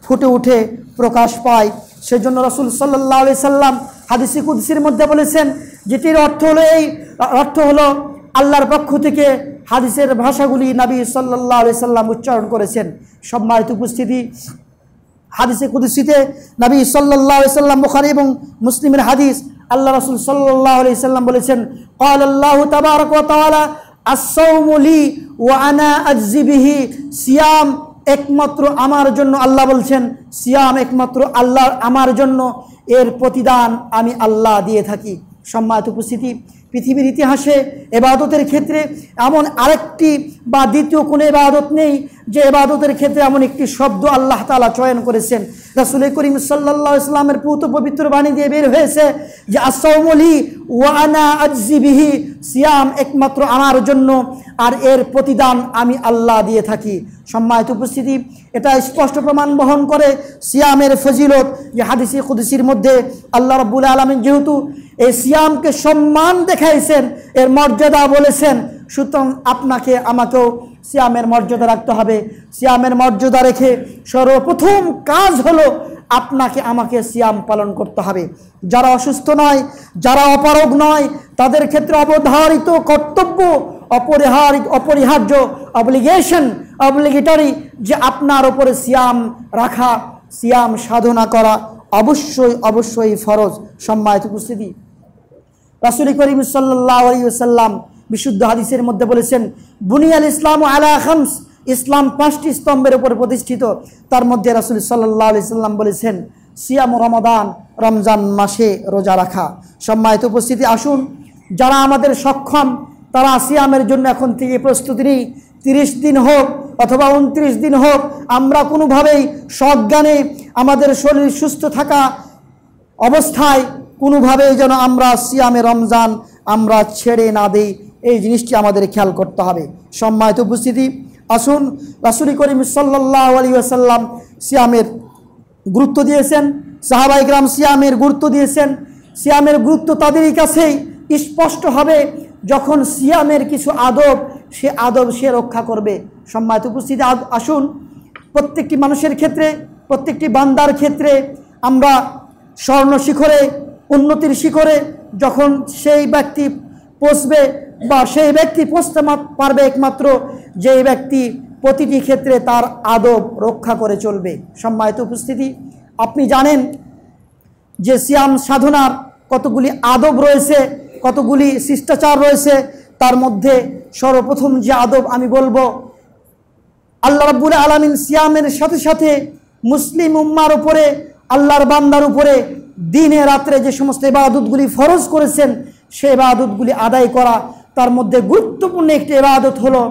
ফুটে উঠে প্রকাশ পায় সেজন্য রসুল সাল্লাহ সাল্লাম হাদিসি কুদ্সির মধ্যে বলেছেন যেটির অর্থ হলো এই অর্থ হলো আল্লাহর পক্ষ থেকে হাদিসের ভাষাগুলি নাবী সাল্লাহ আলি সাল্লাম উচ্চারণ করেছেন সম্মানিত উপস্থিতি হাদিসে কুদ্সিতে নাবী সাল্লাহ সাল্লাম বুখারি এবং মুসলিমের হাদিস আল্লাহ রসুল সাল্লাহ আলি সাল্লাম বলেছেন কল আল্লাহ তাবারক আসৌমলি ও আনা আজিবিহি সিয়াম একমাত্র আমার জন্য আল্লাহ বলছেন সিয়াম একমাত্র আল্লাহ আমার জন্য এর প্রতিদান আমি আল্লাহ দিয়ে থাকি সম্মানিত উপস্থিতি পৃথিবীর ইতিহাসে এবাদতের ক্ষেত্রে এমন আরেকটি বা দ্বিতীয় কোনো এবাদত নেই যে এবাদতের ক্ষেত্রে এমন একটি শব্দ আল্লাহ তালা চয়ন করেছেন রাসুল করিম সাল্লা ইসলামের পুত পবিত্র বাণী দিয়ে বের হয়েছে যে আসাউমলি ওয়ানা আজিবিহি সিয়াম একমাত্র আমার জন্য আর এর প্রতিদান আমি আল্লাহ দিয়ে থাকি সম্মানিত উপস্থিতি এটা স্পষ্ট প্রমাণ বহন করে সিয়ামের ফজিলত যে হাদিসি খুদিসির মধ্যে আল্লাহ রব্বুল আলমিন যেহেতু এই সিয়ামকে সম্মান দেখাইছেন এর মর্যাদা বলেছেন সুতরাং আপনাকে আমাকেও সিয়ামের মর্যাদা রাখতে হবে সিয়ামের মর্যাদা রেখে সর্বপ্রথম কাজ হলো আপনাকে আমাকে সিয়াম পালন করতে হবে যারা অসুস্থ নয় যারা অপারগ নয় তাদের ক্ষেত্রে অবধারিত কর্তব্য অপরিহারিক অপরিহার্য অব্লিগেশন অবলিগেটারি যে আপনার ওপরে সিয়াম রাখা সিয়াম সাধনা করা অবশ্যই অবশ্যই ফরজ সম্মানিত উপস্থিতি রাসুলি করিম সাল্লাহ আলী সাল্লাম বিশুদ্ধ হাদিসের মধ্যে বলেছেন বুনিয়াল ইসলাম আলা খামস ইসলাম পাঁচটি স্তম্ভের উপর প্রতিষ্ঠিত তার মধ্যে রাসুল সাল্লাহ আলি সাল্লাম বলেছেন সিয়াম রমাদান রমজান মাসে রোজা রাখা সম্মানিত উপস্থিতি আসুন যারা আমাদের সক্ষম তারা সিয়ামের জন্য এখন থেকে প্রস্তুতি নিই তিরিশ দিন হোক অথবা উনত্রিশ দিন হোক আমরা কোনোভাবেই সজ্ঞানে আমাদের শরীর সুস্থ থাকা অবস্থায় কোনোভাবেই যেন আমরা সিয়ামে রমজান আমরা ছেড়ে না দিই এই জিনিসটি আমাদের খেয়াল করতে হবে সম্মানিত উপস্থিতি আসুন রাসুলি করিম সাল্লাহ আলী আসাল্লাম সিয়ামের গুরুত্ব দিয়েছেন সাহাবা ইকরাম সিয়ামের গুরুত্ব দিয়েছেন সিয়ামের গুরুত্ব তাদেরই কাছেই স্পষ্ট হবে যখন সিয়ামের কিছু আদব সে আদব সে রক্ষা করবে সম্মানিত উপস্থিতি আসুন প্রত্যেকটি মানুষের ক্ষেত্রে প্রত্যেকটি বান্দার ক্ষেত্রে আমরা স্বর্ণ শিখরে উন্নতির শিখরে যখন সেই ব্যক্তি পৌঁছবে বা সেই ব্যক্তি পৌঁছতে পারবে একমাত্র যে ব্যক্তি প্রতিটি ক্ষেত্রে তার আদব রক্ষা করে চলবে সম্মানিত উপস্থিতি আপনি জানেন যে সিয়াম সাধনার কতগুলি আদব রয়েছে কতগুলি শিষ্টাচার রয়েছে তার মধ্যে সর্বপ্রথম যে আদব আমি বলবো আল্লাহ রাব্বুল আলমিন সিয়ামের সাথে সাথে মুসলিম উম্মার উপরে আল্লাহর বান্দার উপরে দিনে রাত্রে যে সমস্ত এবাদতগুলি ফরজ করেছেন সে এবাদতগুলি আদায় করা তার মধ্যে গুরুত্বপূর্ণ একটি এবাদত হলো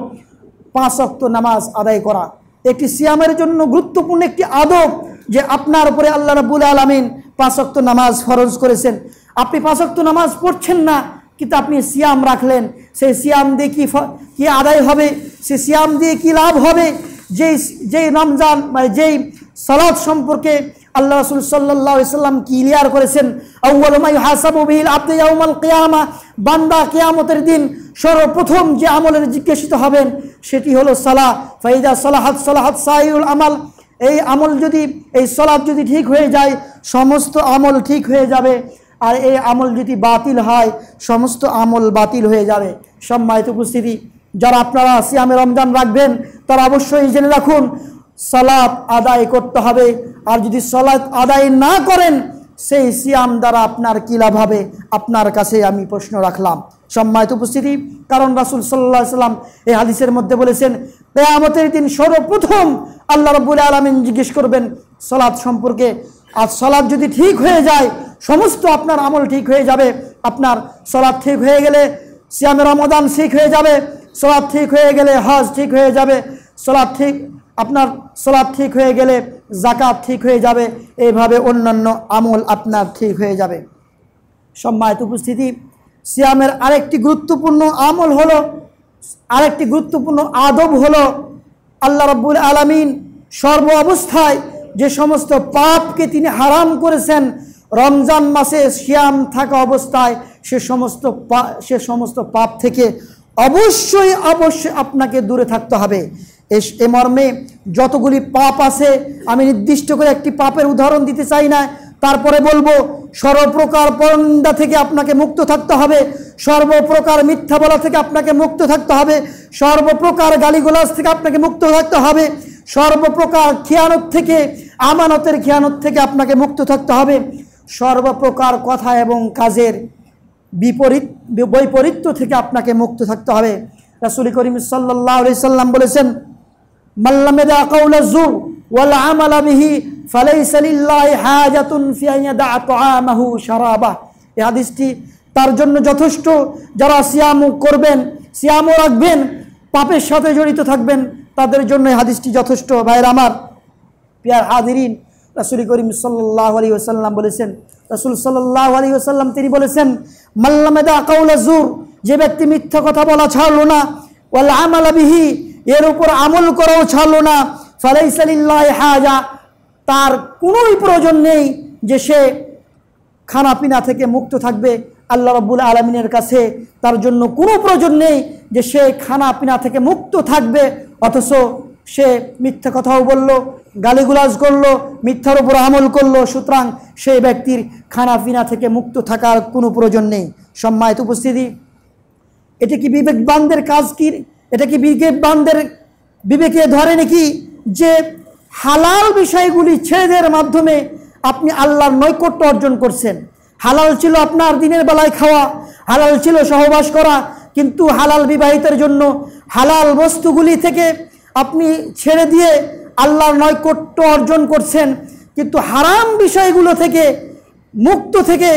পাঁচ অক্ত নামাজ আদায় করা একটি সিয়ামের জন্য গুরুত্বপূর্ণ একটি আদব যে আপনার উপরে আল্লাহ রাবুল আলমিন অক্ত নামাজ ফরজ করেছেন আপনি পাঁচ অক্ত নামাজ পড়ছেন না কিন্তু আপনি সিয়াম রাখলেন সেই সিয়াম দিয়ে কী কি আদায় হবে সে সিয়াম দিয়ে কি লাভ হবে যেই যেই রমজান মানে যেই সলাদ সম্পর্কে আল্লাহ রসুল সাল্লাহ ইসলাম ক্লিয়ার করেছেন কেয়ামা বান্দা কেয়ামতের দিন সর্বপ্রথম যে আমলের জিজ্ঞাসিত হবেন সেটি হলো সালাহ ফাইদা সালাহাত সালাহাত সাইউল আমাল এই আমল যদি এই সলাদ যদি ঠিক হয়ে যায় সমস্ত আমল ঠিক হয়ে যাবে আর এই আমল যদি বাতিল হয় সমস্ত আমল বাতিল হয়ে যাবে সম্মানিত উপস্থিতি যারা আপনারা সিয়ামে রমজান রাখবেন তারা অবশ্যই জেনে রাখুন সালাত আদায় করতে হবে আর যদি সালাত আদায় না করেন সেই সিয়াম দ্বারা আপনার কী লাভ হবে আপনার কাছে আমি প্রশ্ন রাখলাম সম্মানিত উপস্থিতি কারণ রাসুল সাল্লাহ সাল্লাম এই হাদিসের মধ্যে বলেছেন কেয়ামতের দিন সর্বপ্রথম আল্লাহ রব্বুল আলমিন জিজ্ঞেস করবেন সলাদ সম্পর্কে আর সলাদ যদি ঠিক হয়ে যায় সমস্ত আপনার আমল ঠিক হয়ে যাবে আপনার সলাদ ঠিক হয়ে গেলে সিয়ামের রমদান ঠিক হয়ে যাবে সলাদ ঠিক হয়ে গেলে হজ ঠিক হয়ে যাবে সলাদ ঠিক আপনার সলাদ ঠিক হয়ে গেলে জাকাত ঠিক হয়ে যাবে এইভাবে অন্যান্য আমল আপনার ঠিক হয়ে যাবে সম্মানিত উপস্থিতি সিয়ামের আরেকটি গুরুত্বপূর্ণ আমল হলো আরেকটি গুরুত্বপূর্ণ আদব হলো আল্লাহ রব্বুল আলমিন সর্ব অবস্থায় যে সমস্ত পাপকে তিনি হারাম করেছেন রমজান মাসে শিয়াম থাকা অবস্থায় সে সমস্ত সে সমস্ত পাপ থেকে অবশ্যই অবশ্যই আপনাকে দূরে থাকতে হবে এ মর্মে যতগুলি পাপ আছে আমি নির্দিষ্ট করে একটি পাপের উদাহরণ দিতে চাই না তারপরে বলবো সর্বপ্রকার পরন্দা থেকে আপনাকে মুক্ত থাকতে হবে সর্বপ্রকার মিথ্যা বলা থেকে আপনাকে মুক্ত থাকতে হবে সর্বপ্রকার গালিগোলাজ থেকে আপনাকে মুক্ত থাকতে হবে সর্বপ্রকার খেয়ানত থেকে আমানতের খেয়ানত থেকে আপনাকে মুক্ত থাকতে হবে সর্বপ্রকার কথা এবং কাজের বিপরীত বৈপরীত্য থেকে আপনাকে মুক্ত থাকতে হবে রাসুলি করিম সাল্লাহ সাল্লাম বলেছেন মাল্লামেদা কৌলা জুর ওয়ালা আমাল বিহি ফালাই সালিল্লাহ হাজাতুন দা আতআমাহু শারাবাহ এই হাদিসটি তার জন্য যথেষ্ট যারা সিয়াম করবেন সিয়াম রাখবেন পাপের সাথে জড়িত থাকবেন তাদের জন্য এই হাদিসটি যথেষ্ট ভাইয়ের আমার পিয়ার হাদিরিন রাসুল করিম সাল্লাহ আলী ওসাল্লাম বলেছেন রাসুল সাল্লাহ আলী ওসাল্লাম তিনি বলেছেন মাল্লামেদা আকাউলা জুর যে ব্যক্তি মিথ্যা কথা বলা ছাড়ল না ওয়াল আমালাবিহি এর উপর আমল করাও ছাড়লো না ফালাইসালিল্লাহ হাজা তার কোনোই প্রয়োজন নেই যে সে খানাপিনা থেকে মুক্ত থাকবে আল্লাহ রব্বুল আলমিনের কাছে তার জন্য কোনো প্রয়োজন নেই যে সে খানা পিনা থেকে মুক্ত থাকবে অথচ সে মিথ্যা কথাও বলল গালিগুলাজ করলো মিথ্যার উপর আমল করলো সুতরাং সেই ব্যক্তির খানা পিনা থেকে মুক্ত থাকার কোনো প্রয়োজন নেই সম্মানিত উপস্থিতি এটি কি বিবেকবানদের কাজ কি এটা কি বিজ্ঞানদের বিবেকে ধরে নাকি যে হালাল বিষয়গুলি ছেড়ে দেওয়ার মাধ্যমে আপনি আল্লাহর নৈকট্য অর্জন করছেন হালাল ছিল আপনার দিনের বেলায় খাওয়া হালাল ছিল সহবাস করা কিন্তু হালাল বিবাহিতের জন্য হালাল বস্তুগুলি থেকে আপনি ছেড়ে দিয়ে আল্লাহর নৈকট্য অর্জন করছেন কিন্তু হারাম বিষয়গুলো থেকে মুক্ত থেকে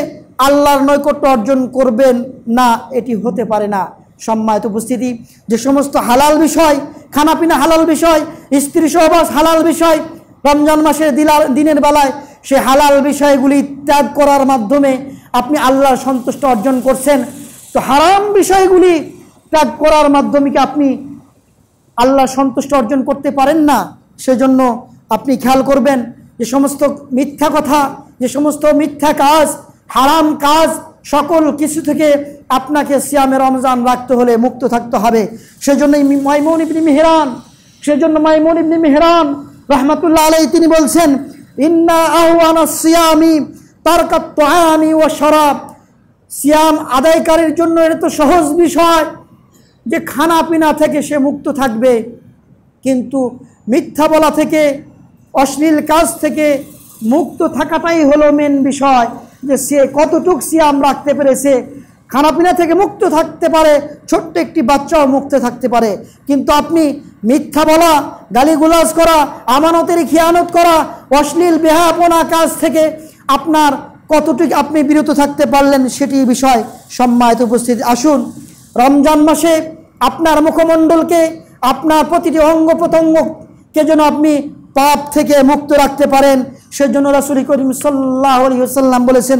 আল্লাহর নৈকট্য অর্জন করবেন না এটি হতে পারে না সম্মানিত উপস্থিতি যে সমস্ত হালাল বিষয় খানাপিনা হালাল বিষয় স্ত্রী সহবাস হালাল বিষয় রমজান মাসের দিলার দিনের বেলায় সে হালাল বিষয়গুলি ত্যাগ করার মাধ্যমে আপনি আল্লাহর সন্তুষ্ট অর্জন করছেন তো হারাম বিষয়গুলি ত্যাগ করার মাধ্যমে কি আপনি আল্লাহ সন্তুষ্ট অর্জন করতে পারেন না সেজন্য আপনি খেয়াল করবেন যে সমস্ত মিথ্যা কথা যে সমস্ত মিথ্যা কাজ হারাম কাজ সকল কিছু থেকে আপনাকে সিয়ামে রমজান রাখতে হলে মুক্ত থাকতে হবে সেজন্য মাইমুন ইবনি মেহরান সেজন্য মাইমুন ইবনি মেহরান রহমাতুল্লাহ আলাই তিনি বলছেন ইন্না আহওয়ানা সিয়ামি তারকাত্তানি ও শরাব সিয়াম আদায়কারীর জন্য এটা তো সহজ বিষয় যে খানা পিনা থেকে সে মুক্ত থাকবে কিন্তু মিথ্যা বলা থেকে অশ্লীল কাজ থেকে মুক্ত থাকাটাই হলো মেন বিষয় যে সে কতটুক সিয়াম রাখতে পেরেছে খানাপিনা থেকে মুক্ত থাকতে পারে ছোট্ট একটি বাচ্চাও মুক্ত থাকতে পারে কিন্তু আপনি মিথ্যা বলা গালিগুলাজ করা আমানতের খিয়ানত করা অশ্লীল বেহাপনা কাজ থেকে আপনার কতটুকু আপনি বিরত থাকতে পারলেন সেটি বিষয় সম্মানিত উপস্থিত আসুন রমজান মাসে আপনার মুখমণ্ডলকে আপনার প্রতিটি অঙ্গ প্রত্যঙ্গকে যেন আপনি পাপ থেকে মুক্ত রাখতে পারেন সেজন্য রাসুল করিম সাল্লাহ আলী সাল্লাম বলেছেন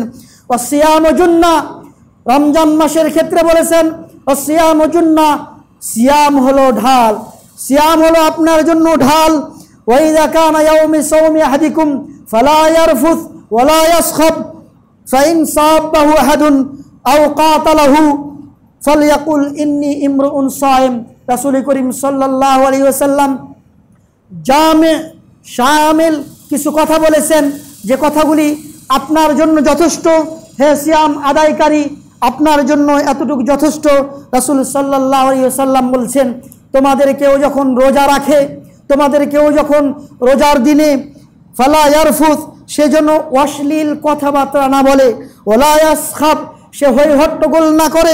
ও সিয়াম অজুন্না রমজান মাসের ক্ষেত্রে বলেছেন ও সিয়াম অজুন্না সিয়াম হলো ঢাল সিয়াম হলো আপনার জন্য ঢাল ওয়াইদা কানা ইয়াউমি সাওমি আহাদিকুম ফালা ইয়ারফুস ওয়ালা ইয়াসখাব ফাইন সাবাহু আহাদুন আও কাতালাহু ইন্নি ইন্নী ইমরুন সায়েম রাসূল করিম সাল্লাল্লাহু আলাইহি ওয়াসাল্লাম জামে শাহ আমিল কিছু কথা বলেছেন যে কথাগুলি আপনার জন্য যথেষ্ট হে সিয়াম আদায়কারী আপনার জন্য এতটুকু যথেষ্ট রাসুল সাল্লাহ সাল্লাম বলছেন তোমাদের কেউ যখন রোজা রাখে তোমাদের কেউ যখন রোজার দিনে ফালা ইয়ারফুত সে যেন অশ্লীল কথাবার্তা না বলে ওলায়াস খাপ সে হয়ে হট্টগোল না করে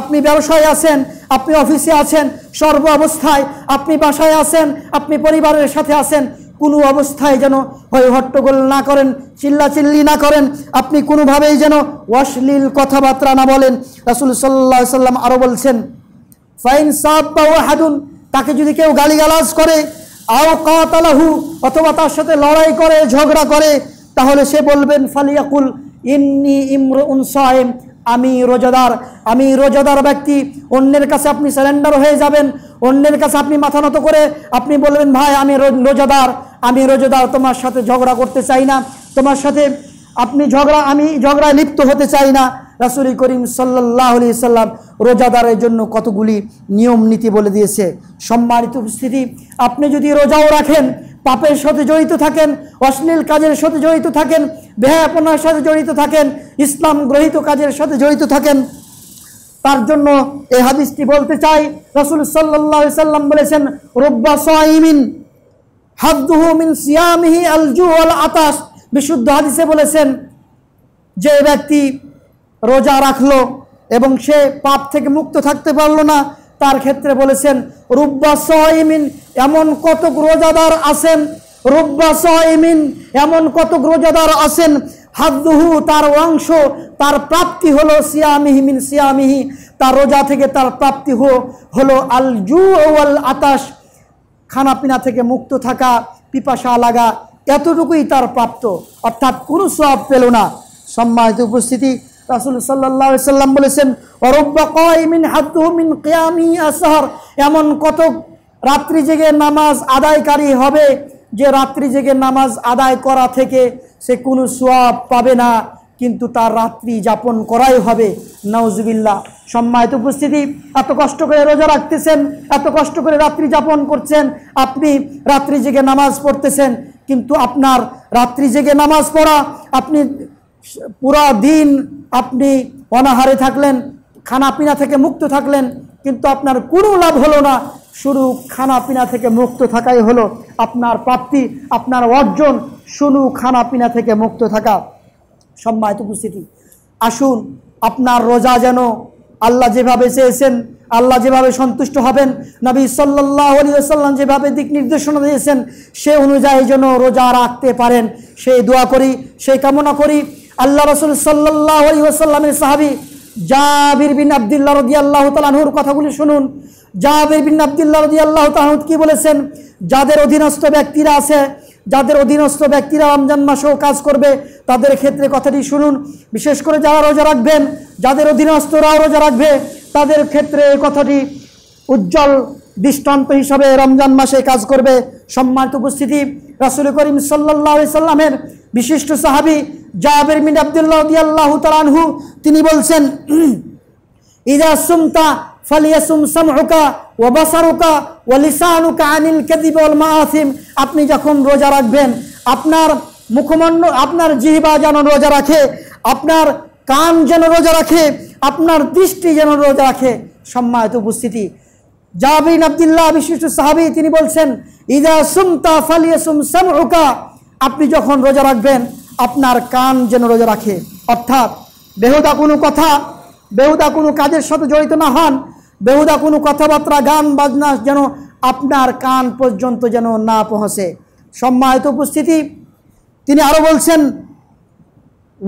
আপনি ব্যবসায় আছেন আপনি অফিসে আছেন সর্ব অবস্থায় আপনি বাসায় আছেন আপনি পরিবারের সাথে আছেন কোনো অবস্থায় যেন হয় হট্টগোল না করেন চিল্লাচিল্লি না করেন আপনি কোনোভাবেই যেন অশ্লীল কথাবার্তা না বলেন রাসুল সাল্লা সাল্লাম আরও বলছেন ফাইন সাহ বা হাদুন তাকে যদি কেউ গালিগালাজ করে আও কাতালাহু অথবা তার সাথে লড়াই করে ঝগড়া করে তাহলে সে বলবেন ফালিয়াকুল ইন্নি ইমর সাহেম আমি রোজাদার আমি রোজাদার ব্যক্তি অন্যের কাছে আপনি স্যালেন্ডার হয়ে যাবেন অন্যের কাছে আপনি মাথা নত করে আপনি বলবেন ভাই আমি রোজাদার আমি রোজাদার তোমার সাথে ঝগড়া করতে চাই না তোমার সাথে আপনি ঝগড়া আমি ঝগড়ায় লিপ্ত হতে চাই না রাসুলি করিম সাল্লাহ আলি সাল্লাম রোজাদারের জন্য কতগুলি নিয়ম নীতি বলে দিয়েছে সম্মানিত উপস্থিতি আপনি যদি রোজাও রাখেন পাপের সাথে জড়িত থাকেন অশ্লীল কাজের সাথে জড়িত থাকেন বেহাপনার সাথে জড়িত থাকেন ইসলাম গ্রহিত কাজের সাথে জড়িত থাকেন তার জন্য এই হাদিসটি বলতে চাই রসুল সাল্লাহ সাল্লাম বলেছেন রব্বা সাইমিন হাদুহমিন সিয়ামহি আলজু আল আতাস বিশুদ্ধ হাদিসে বলেছেন যে ব্যক্তি রোজা রাখল এবং সে পাপ থেকে মুক্ত থাকতে পারলো না তার ক্ষেত্রে বলেছেন রুব্বা সহমিন এমন কতক রোজাদার আছেন রুব্বা সহমিন এমন কতক রোজাদার আছেন হাদ্দুহু তার অংশ তার প্রাপ্তি হলো সিয়ামিহিমিন সিয়ামিহি তার রোজা থেকে তার প্রাপ্তি হলো আল জু আল আতাস খানাপিনা থেকে মুক্ত থাকা পিপাসা লাগা এতটুকুই তার প্রাপ্ত অর্থাৎ কোনো সব পেল না সম্মানিত উপস্থিতি রাসুল সাল্লাহ সাল্লাম বলেছেন অরব্বা কয়মিন হাতুমিন কেয়ামি আসার এমন কত রাত্রি জেগে নামাজ আদায়কারী হবে যে রাত্রি জেগে নামাজ আদায় করা থেকে সে কোনো সোয়াব পাবে না কিন্তু তার রাত্রি যাপন করাই হবে নওজবিল্লা সম্মানিত উপস্থিতি এত কষ্ট করে রোজা রাখতেছেন এত কষ্ট করে রাত্রি যাপন করছেন আপনি রাত্রি জেগে নামাজ পড়তেছেন কিন্তু আপনার রাত্রি জেগে নামাজ পড়া আপনি পুরা দিন আপনি অনাহারে থাকলেন খানা পিনা থেকে মুক্ত থাকলেন কিন্তু আপনার কোনো লাভ হলো না শুধু খানা পিনা থেকে মুক্ত থাকাই হলো আপনার প্রাপ্তি আপনার অর্জন শুধু খানা পিনা থেকে মুক্ত থাকা সম্মানিত উপস্থিতি আসুন আপনার রোজা যেন আল্লাহ যেভাবে চেয়েছেন আল্লাহ যেভাবে সন্তুষ্ট হবেন নবী সাল্লাহ আলিয়াল্লাম যেভাবে দিক নির্দেশনা দিয়েছেন সে অনুযায়ী যেন রোজা রাখতে পারেন সেই দোয়া করি সেই কামনা করি আল্লাহ রসুল সাল্লাহ আলী সাহাবি জাবির বিন আবদুল্লা রদি আল্লাহ তালাহুর কথাগুলি শুনুন জাবির বিন আবদুল্লা রদি আল্লাহ তালাহুদ কী বলেছেন যাদের অধীনস্থ ব্যক্তিরা আছে যাদের অধীনস্থ ব্যক্তিরা রমজান মাসেও কাজ করবে তাদের ক্ষেত্রে কথাটি শুনুন বিশেষ করে যারা রোজা রাখবেন যাদের অধীনস্থরাও রোজা রাখবে তাদের ক্ষেত্রে এই কথাটি উজ্জ্বল দৃষ্টান্ত হিসাবে রমজান মাসে কাজ করবে সম্মানিত উপস্থিতি রাসুল করিম সাল্লাহ সাল্লামের বিশিষ্ট সাহাবি জাহাবের মিন আবদুল্লাহ দিয়াল্লাহ তালানহু তিনি বলছেন ইদা সুমতা ফালিয়াসুম সামহকা ও বাসারুকা ও লিসানুকা আনিল কেদিবল মাহিম আপনি যখন রোজা রাখবেন আপনার মুখমণ্ড আপনার জিহিবা যেন রোজা রাখে আপনার কান যেন রোজা রাখে আপনার দৃষ্টি যেন রোজা রাখে সম্মানিত উপস্থিতি জাবিন আবদুল্লাহ বিশিষ্ট সাহাবি তিনি বলছেন ইদা সুমতা সুম সামউকা আপনি যখন রোজা রাখবেন আপনার কান যেন রোজা রাখে অর্থাৎ বেহুদা কোনো কথা বেহুদা কোনো কাজের সাথে জড়িত না হন বেহুদা কোনো কথাবার্তা গান বাজনা যেন আপনার কান পর্যন্ত যেন না পৌঁছে সম্মানিত উপস্থিতি তিনি আরও বলছেন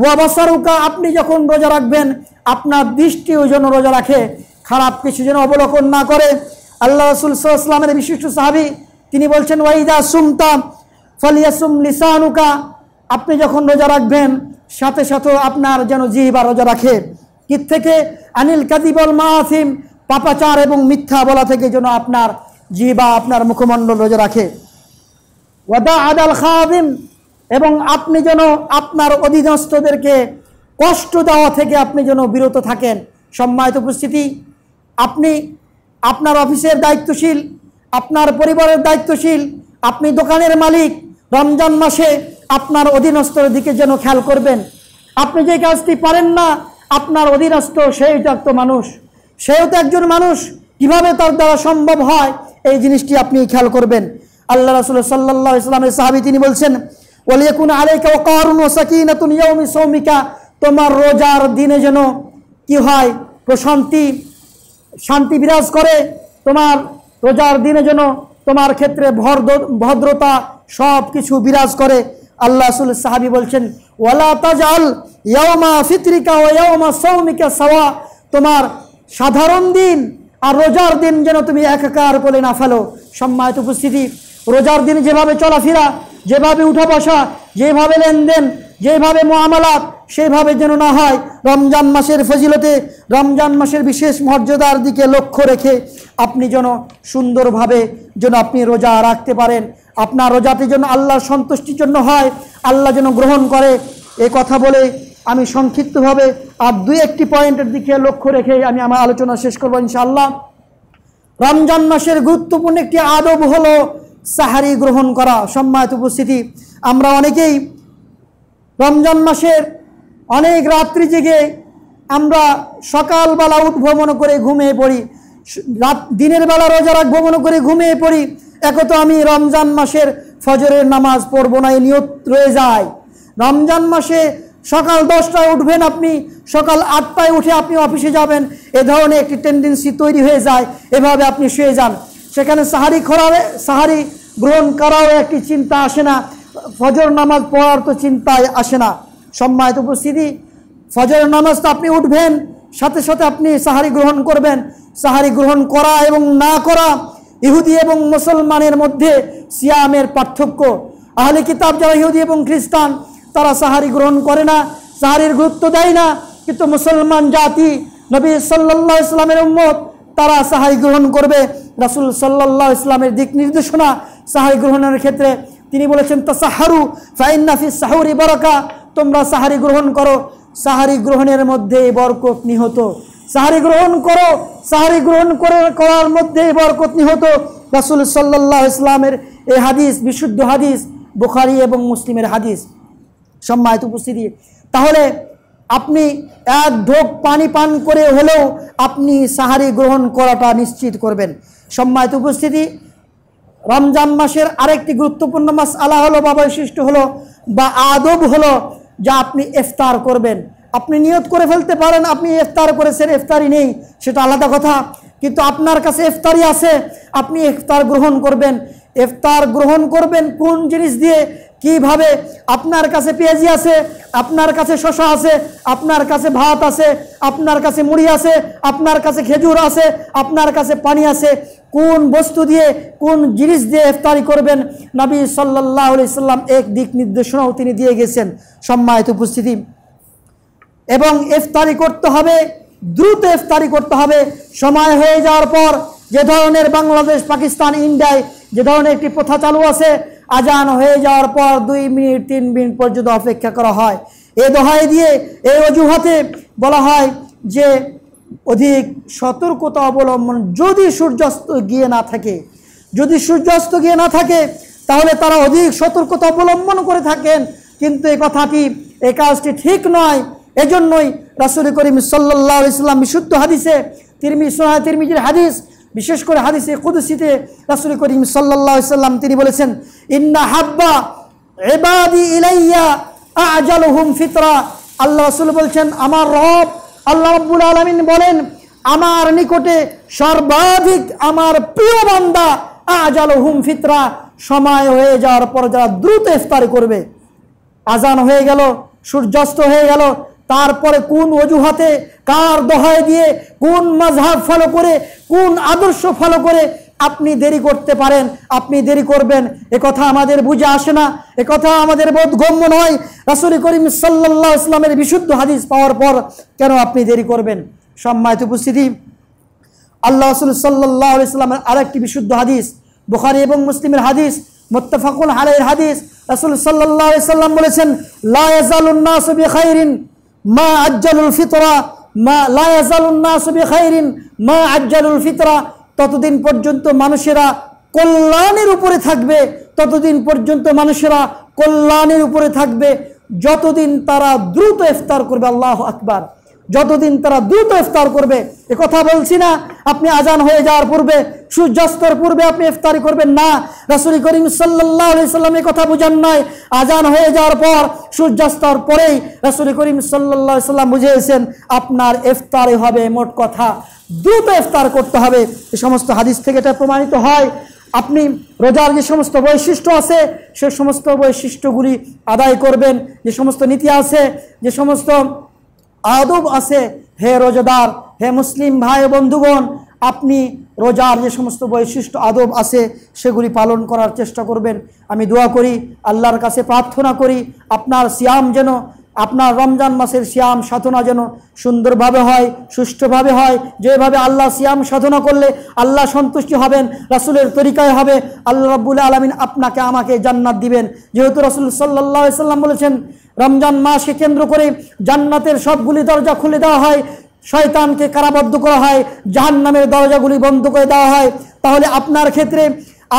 ওয়াবাসারুকা আপনি যখন রোজা রাখবেন আপনার দৃষ্টিও যেন রোজা রাখে খারাপ কিছু যেন অবলোকন না করে আল্লাহ রসুল সাল্লামের বিশিষ্ট সাহাবি তিনি বলছেন ওয়াইদা সুমতা ফলিয়াসুম লিসানুকা আপনি যখন রোজা রাখবেন সাথে সাথে আপনার যেন জিহিবা রোজা রাখে কির থেকে আনিল কাদিবল আসিম পাপাচার এবং মিথ্যা বলা থেকে যেন আপনার জিবা আপনার মুখমণ্ডল রোজা রাখে ওয়াদা আদাল খাওয়াবিম এবং আপনি যেন আপনার অধীনস্থদেরকে কষ্ট দেওয়া থেকে আপনি যেন বিরত থাকেন সম্মানিত উপস্থিতি আপনি আপনার অফিসের দায়িত্বশীল আপনার পরিবারের দায়িত্বশীল আপনি দোকানের মালিক রমজান মাসে আপনার অধীনস্থর দিকে যেন খেয়াল করবেন আপনি যে কাজটি পারেন না আপনার অধীনস্থ সেই একটা মানুষ সেও তো একজন মানুষ কিভাবে তার দ্বারা সম্ভব হয় এই জিনিসটি আপনি খেয়াল করবেন আল্লাহ রাসুল সাল্লা ইসলামের সাহাবি তিনি বলছেন ওলিয়াকুন আলেকা ও কারুন ও সাকিনাতুন ইয়ৌমি সৌমিকা তোমার রোজার দিনে যেন কি হয় প্রশান্তি শান্তি বিরাজ করে তোমার রোজার দিনে যেন তোমার ক্ষেত্রে ভদ্রতা সব কিছু বিরাজ করে আল্লাহ সুল সাহাবি বলছেন ওয়ালা তাজ আল ইয়মা ফিতরিকা ও ইয়মা সৌমিকা সাওয়া তোমার সাধারণ দিন আর রোজার দিন যেন তুমি একাকার বলে না ফেলো সম্মানিত উপস্থিতি রোজার দিন যেভাবে চলাফেরা যেভাবে উঠা বসা যেভাবে লেনদেন যেভাবে মোয়ামালাত সেভাবে যেন না হয় রমজান মাসের ফজিলতে রমজান মাসের বিশেষ মর্যাদার দিকে লক্ষ্য রেখে আপনি যেন সুন্দরভাবে যেন আপনি রোজা রাখতে পারেন আপনার রোজাতে যেন আল্লাহর সন্তুষ্টির জন্য হয় আল্লাহ যেন গ্রহণ করে এ কথা বলে আমি সংক্ষিপ্তভাবে আর দুই একটি পয়েন্টের দিকে লক্ষ্য রেখে আমি আমার আলোচনা শেষ করবো ইনশাআল্লাহ রমজান মাসের গুরুত্বপূর্ণ একটি আদব হলো সাহারি গ্রহণ করা সম্মানিত উপস্থিতি আমরা অনেকেই রমজান মাসের অনেক রাত্রি জেগে আমরা সকালবেলা উদ্ভ্রমণ করে ঘুমিয়ে পড়ি রাত দিনের বেলা রোজা রাখ ভ্রমণ করে ঘুমিয়ে পড়ি একত আমি রমজান মাসের ফজরের নামাজ পড়বো না এই নিয়ত রয়ে যায় রমজান মাসে সকাল দশটায় উঠবেন আপনি সকাল আটটায় উঠে আপনি অফিসে যাবেন এ ধরনের একটি টেন্ডেন্সি তৈরি হয়ে যায় এভাবে আপনি শুয়ে যান সেখানে সাহারি খরা সাহারি গ্রহণ করাও একটি চিন্তা আসে না ফজর নামাজ পড়ার তো চিন্তায় আসে না সম্মানিত উপস্থিতি ফজরের নামাজ তো আপনি উঠবেন সাথে সাথে আপনি সাহারি গ্রহণ করবেন সাহারি গ্রহণ করা এবং না করা ইহুদি এবং মুসলমানের মধ্যে সিয়ামের পার্থক্য আহলে কিতাব যারা ইহুদি এবং খ্রিস্টান তারা সাহারি গ্রহণ করে না সাহারির গুরুত্ব দেয় না কিন্তু মুসলমান জাতি নবী সাল্লা ইসলামের উম্মত তারা সাহারি গ্রহণ করবে রাসুল সাল্লাহ ইসলামের দিক নির্দেশনা সাহারি গ্রহণের ক্ষেত্রে তিনি বলেছেন তাসাহারু ফাইন্নাফি সাহুরি বরকা তোমরা সাহারি গ্রহণ করো সাহারি গ্রহণের মধ্যে বরকত নিহত সাহারি গ্রহণ করো সাহারি গ্রহণ করে করার মধ্যে বরকত নিহত রাসুল সাল্লাহ ইসলামের এই হাদিস বিশুদ্ধ হাদিস বুখারি এবং মুসলিমের হাদিস সম্মানিত উপস্থিতি তাহলে আপনি এক ঢোক পানি পান করে হলেও আপনি সাহারি গ্রহণ করাটা নিশ্চিত করবেন সম্মানিত উপস্থিতি রমজান মাসের আরেকটি গুরুত্বপূর্ণ মাস আলা হলো বা বৈশিষ্ট্য হলো বা আদব হলো যা আপনি ইফতার করবেন আপনি নিয়ত করে ফেলতে পারেন আপনি ইফতার করেছেন ইফতারি নেই সেটা আলাদা কথা কিন্তু আপনার কাছে ইফতারি আছে আপনি ইফতার গ্রহণ করবেন ইফতার গ্রহণ করবেন কোন জিনিস দিয়ে কিভাবে আপনার কাছে পেঁয়াজি আছে আপনার কাছে শশা আছে আপনার কাছে ভাত আছে আপনার কাছে মুড়ি আছে আপনার কাছে খেজুর আছে আপনার কাছে পানি আছে কোন বস্তু দিয়ে কোন জিনিস দিয়ে ইফতারি করবেন নবী সাল্লাহ সাল্লাম এক দিক নির্দেশনাও তিনি দিয়ে গেছেন সম্মানিত উপস্থিতি এবং ইফতারি করতে হবে দ্রুত ইফতারি করতে হবে সময় হয়ে যাওয়ার পর যে ধরনের বাংলাদেশ পাকিস্তান ইন্ডিয়ায় যে ধরনের একটি প্রথা চালু আছে আজান হয়ে যাওয়ার পর দুই মিনিট তিন মিনিট পর্যন্ত অপেক্ষা করা হয় এ দোহায় দিয়ে এই অজুহাতে বলা হয় যে অধিক সতর্কতা অবলম্বন যদি সূর্যাস্ত গিয়ে না থাকে যদি সূর্যাস্ত গিয়ে না থাকে তাহলে তারা অধিক সতর্কতা অবলম্বন করে থাকেন কিন্তু এই কথাটি এই কাজটি ঠিক নয় এজন্যই রাসুল করিম সাল্লা ইসলাম বিশুদ্ধ হাদিসে তিরমি সোনা তিরমিজির হাদিস বিশেষ করে হাদিসে কুদুসিতে রাসুল করিম সাল্লাহ সাল্লাম তিনি বলেছেন ইন্না হাব্বা এবাদি ইলাইয়া আজাল হুম ফিতরা আল্লাহ রসুল বলছেন আমার রব আল্লাহ রব্বুল আলমিন বলেন আমার নিকটে সর্বাধিক আমার প্রিয় বান্দা আজাল হুম ফিতরা সময় হয়ে যাওয়ার পর যারা দ্রুত ইফতার করবে আজান হয়ে গেল সূর্যাস্ত হয়ে গেল তারপরে কোন অজুহাতে কার দহায় দিয়ে কোন মাঝহাব ফলো করে কোন আদর্শ ফলো করে আপনি দেরি করতে পারেন আপনি দেরি করবেন এ কথা আমাদের বুঝে আসে না এ কথা আমাদের বোধগম্য নয় রাসুল করিম সাল্লাহ ইসলামের বিশুদ্ধ হাদিস পাওয়ার পর কেন আপনি দেরি করবেন সম্মানিত উপস্থিতি আল্লাহ রসুল সাল্লাহ ইসলামের আরেকটি বিশুদ্ধ হাদিস বুখারি এবং মুসলিমের হাদিস মোত্তফাকুল হালের হাদিস রাসুল সাল্লাহ ইসলাম বলেছেন লাইজাল উন্নাস খাইরিন মা আজ্জালুল ফিতরা মা লায়াজালুন্নাসবি খাইরিন মা আজ্জালুল ফিতরা ততদিন পর্যন্ত মানুষেরা কল্যাণের উপরে থাকবে ততদিন পর্যন্ত মানুষেরা কল্যাণের উপরে থাকবে যতদিন তারা দ্রুত ইফতার করবে আল্লাহ আকবার যতদিন তারা দ্রুত ইফতার করবে এ কথা বলছি না আপনি আজান হয়ে যাওয়ার পূর্বে সূর্যাস্তর পূর্বে আপনি ইফতারি করবেন না রাসুল করিম সাল্লাহ সাল্লাম এ কথা বুঝান নয় আজান হয়ে যাওয়ার পর সূর্যাস্তর পরেই রাসুল করিম সাল্লাহ সাল্লাম বুঝিয়েছেন আপনার ইফতারে হবে মোট কথা দ্রুত ইফতার করতে হবে এ সমস্ত হাদিস থেকে এটা প্রমাণিত হয় আপনি রোজার যে সমস্ত বৈশিষ্ট্য আছে সে সমস্ত বৈশিষ্ট্যগুলি আদায় করবেন যে সমস্ত নীতি আছে যে সমস্ত আদব আছে হে রোজাদার হে মুসলিম ভাই বন্ধুগণ আপনি রোজার যে সমস্ত বৈশিষ্ট্য আদব আছে সেগুলি পালন করার চেষ্টা করবেন আমি দোয়া করি আল্লাহর কাছে প্রার্থনা করি আপনার সিয়াম যেন আপনার রমজান মাসের সিয়াম সাধনা যেন সুন্দরভাবে হয় সুষ্ঠুভাবে হয় যেভাবে আল্লাহ সিয়াম সাধনা করলে আল্লাহ সন্তুষ্টি হবেন রাসুলের তরিকায় হবে আল্লাহ রব্বুল আলমিন আপনাকে আমাকে জান্নাত দিবেন যেহেতু রসুল সাল্লাহ সাল্লাম বলেছেন রমজান মাসকে কেন্দ্র করে জান্নাতের সবগুলি দরজা খুলে দেওয়া হয় শয়তানকে কারাবদ্ধ করা হয় জাহান নামের দরজাগুলি বন্ধ করে দেওয়া হয় তাহলে আপনার ক্ষেত্রে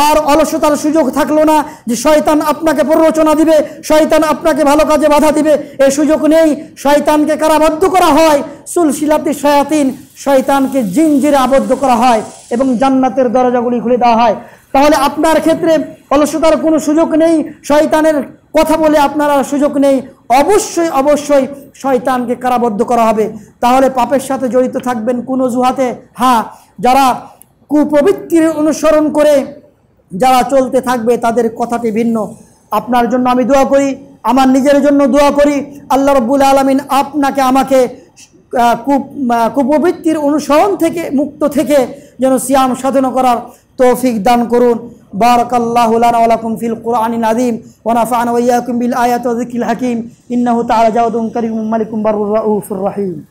আর অলসতার সুযোগ থাকলো না যে শয়তান আপনাকে প্ররোচনা দিবে শয়তান আপনাকে ভালো কাজে বাধা দিবে এ সুযোগ নেই শয়তানকে কারাবদ্ধ করা হয় সুলশিলাতে শয়াতিন শয়তানকে জিঞ্জিরে আবদ্ধ করা হয় এবং জান্নাতের দরজাগুলি খুলে দেওয়া হয় তাহলে আপনার ক্ষেত্রে অলসতার কোনো সুযোগ নেই শয়তানের কথা বলে আপনারা সুযোগ নেই অবশ্যই অবশ্যই শয়তানকে কারাবদ্ধ করা হবে তাহলে পাপের সাথে জড়িত থাকবেন কোন জুহাতে হ্যাঁ যারা কুপ্রবৃত্তির অনুসরণ করে যারা চলতে থাকবে তাদের কথাটি ভিন্ন আপনার জন্য আমি দোয়া করি আমার নিজের জন্য দোয়া করি আল্লাহ রব্বুল আলমিন আপনাকে আমাকে কুপ কুপ্রবৃত্তির অনুসরণ থেকে মুক্ত থেকে যেন সিয়াম সাধনা করার তৌফিক দান করুন بارك الله لنا ولكم في القرآن العظيم ونفعنا وإياكم بالآيات وذكر الحكيم إنه تعالى جود كريم ملك بر رؤوف رحيم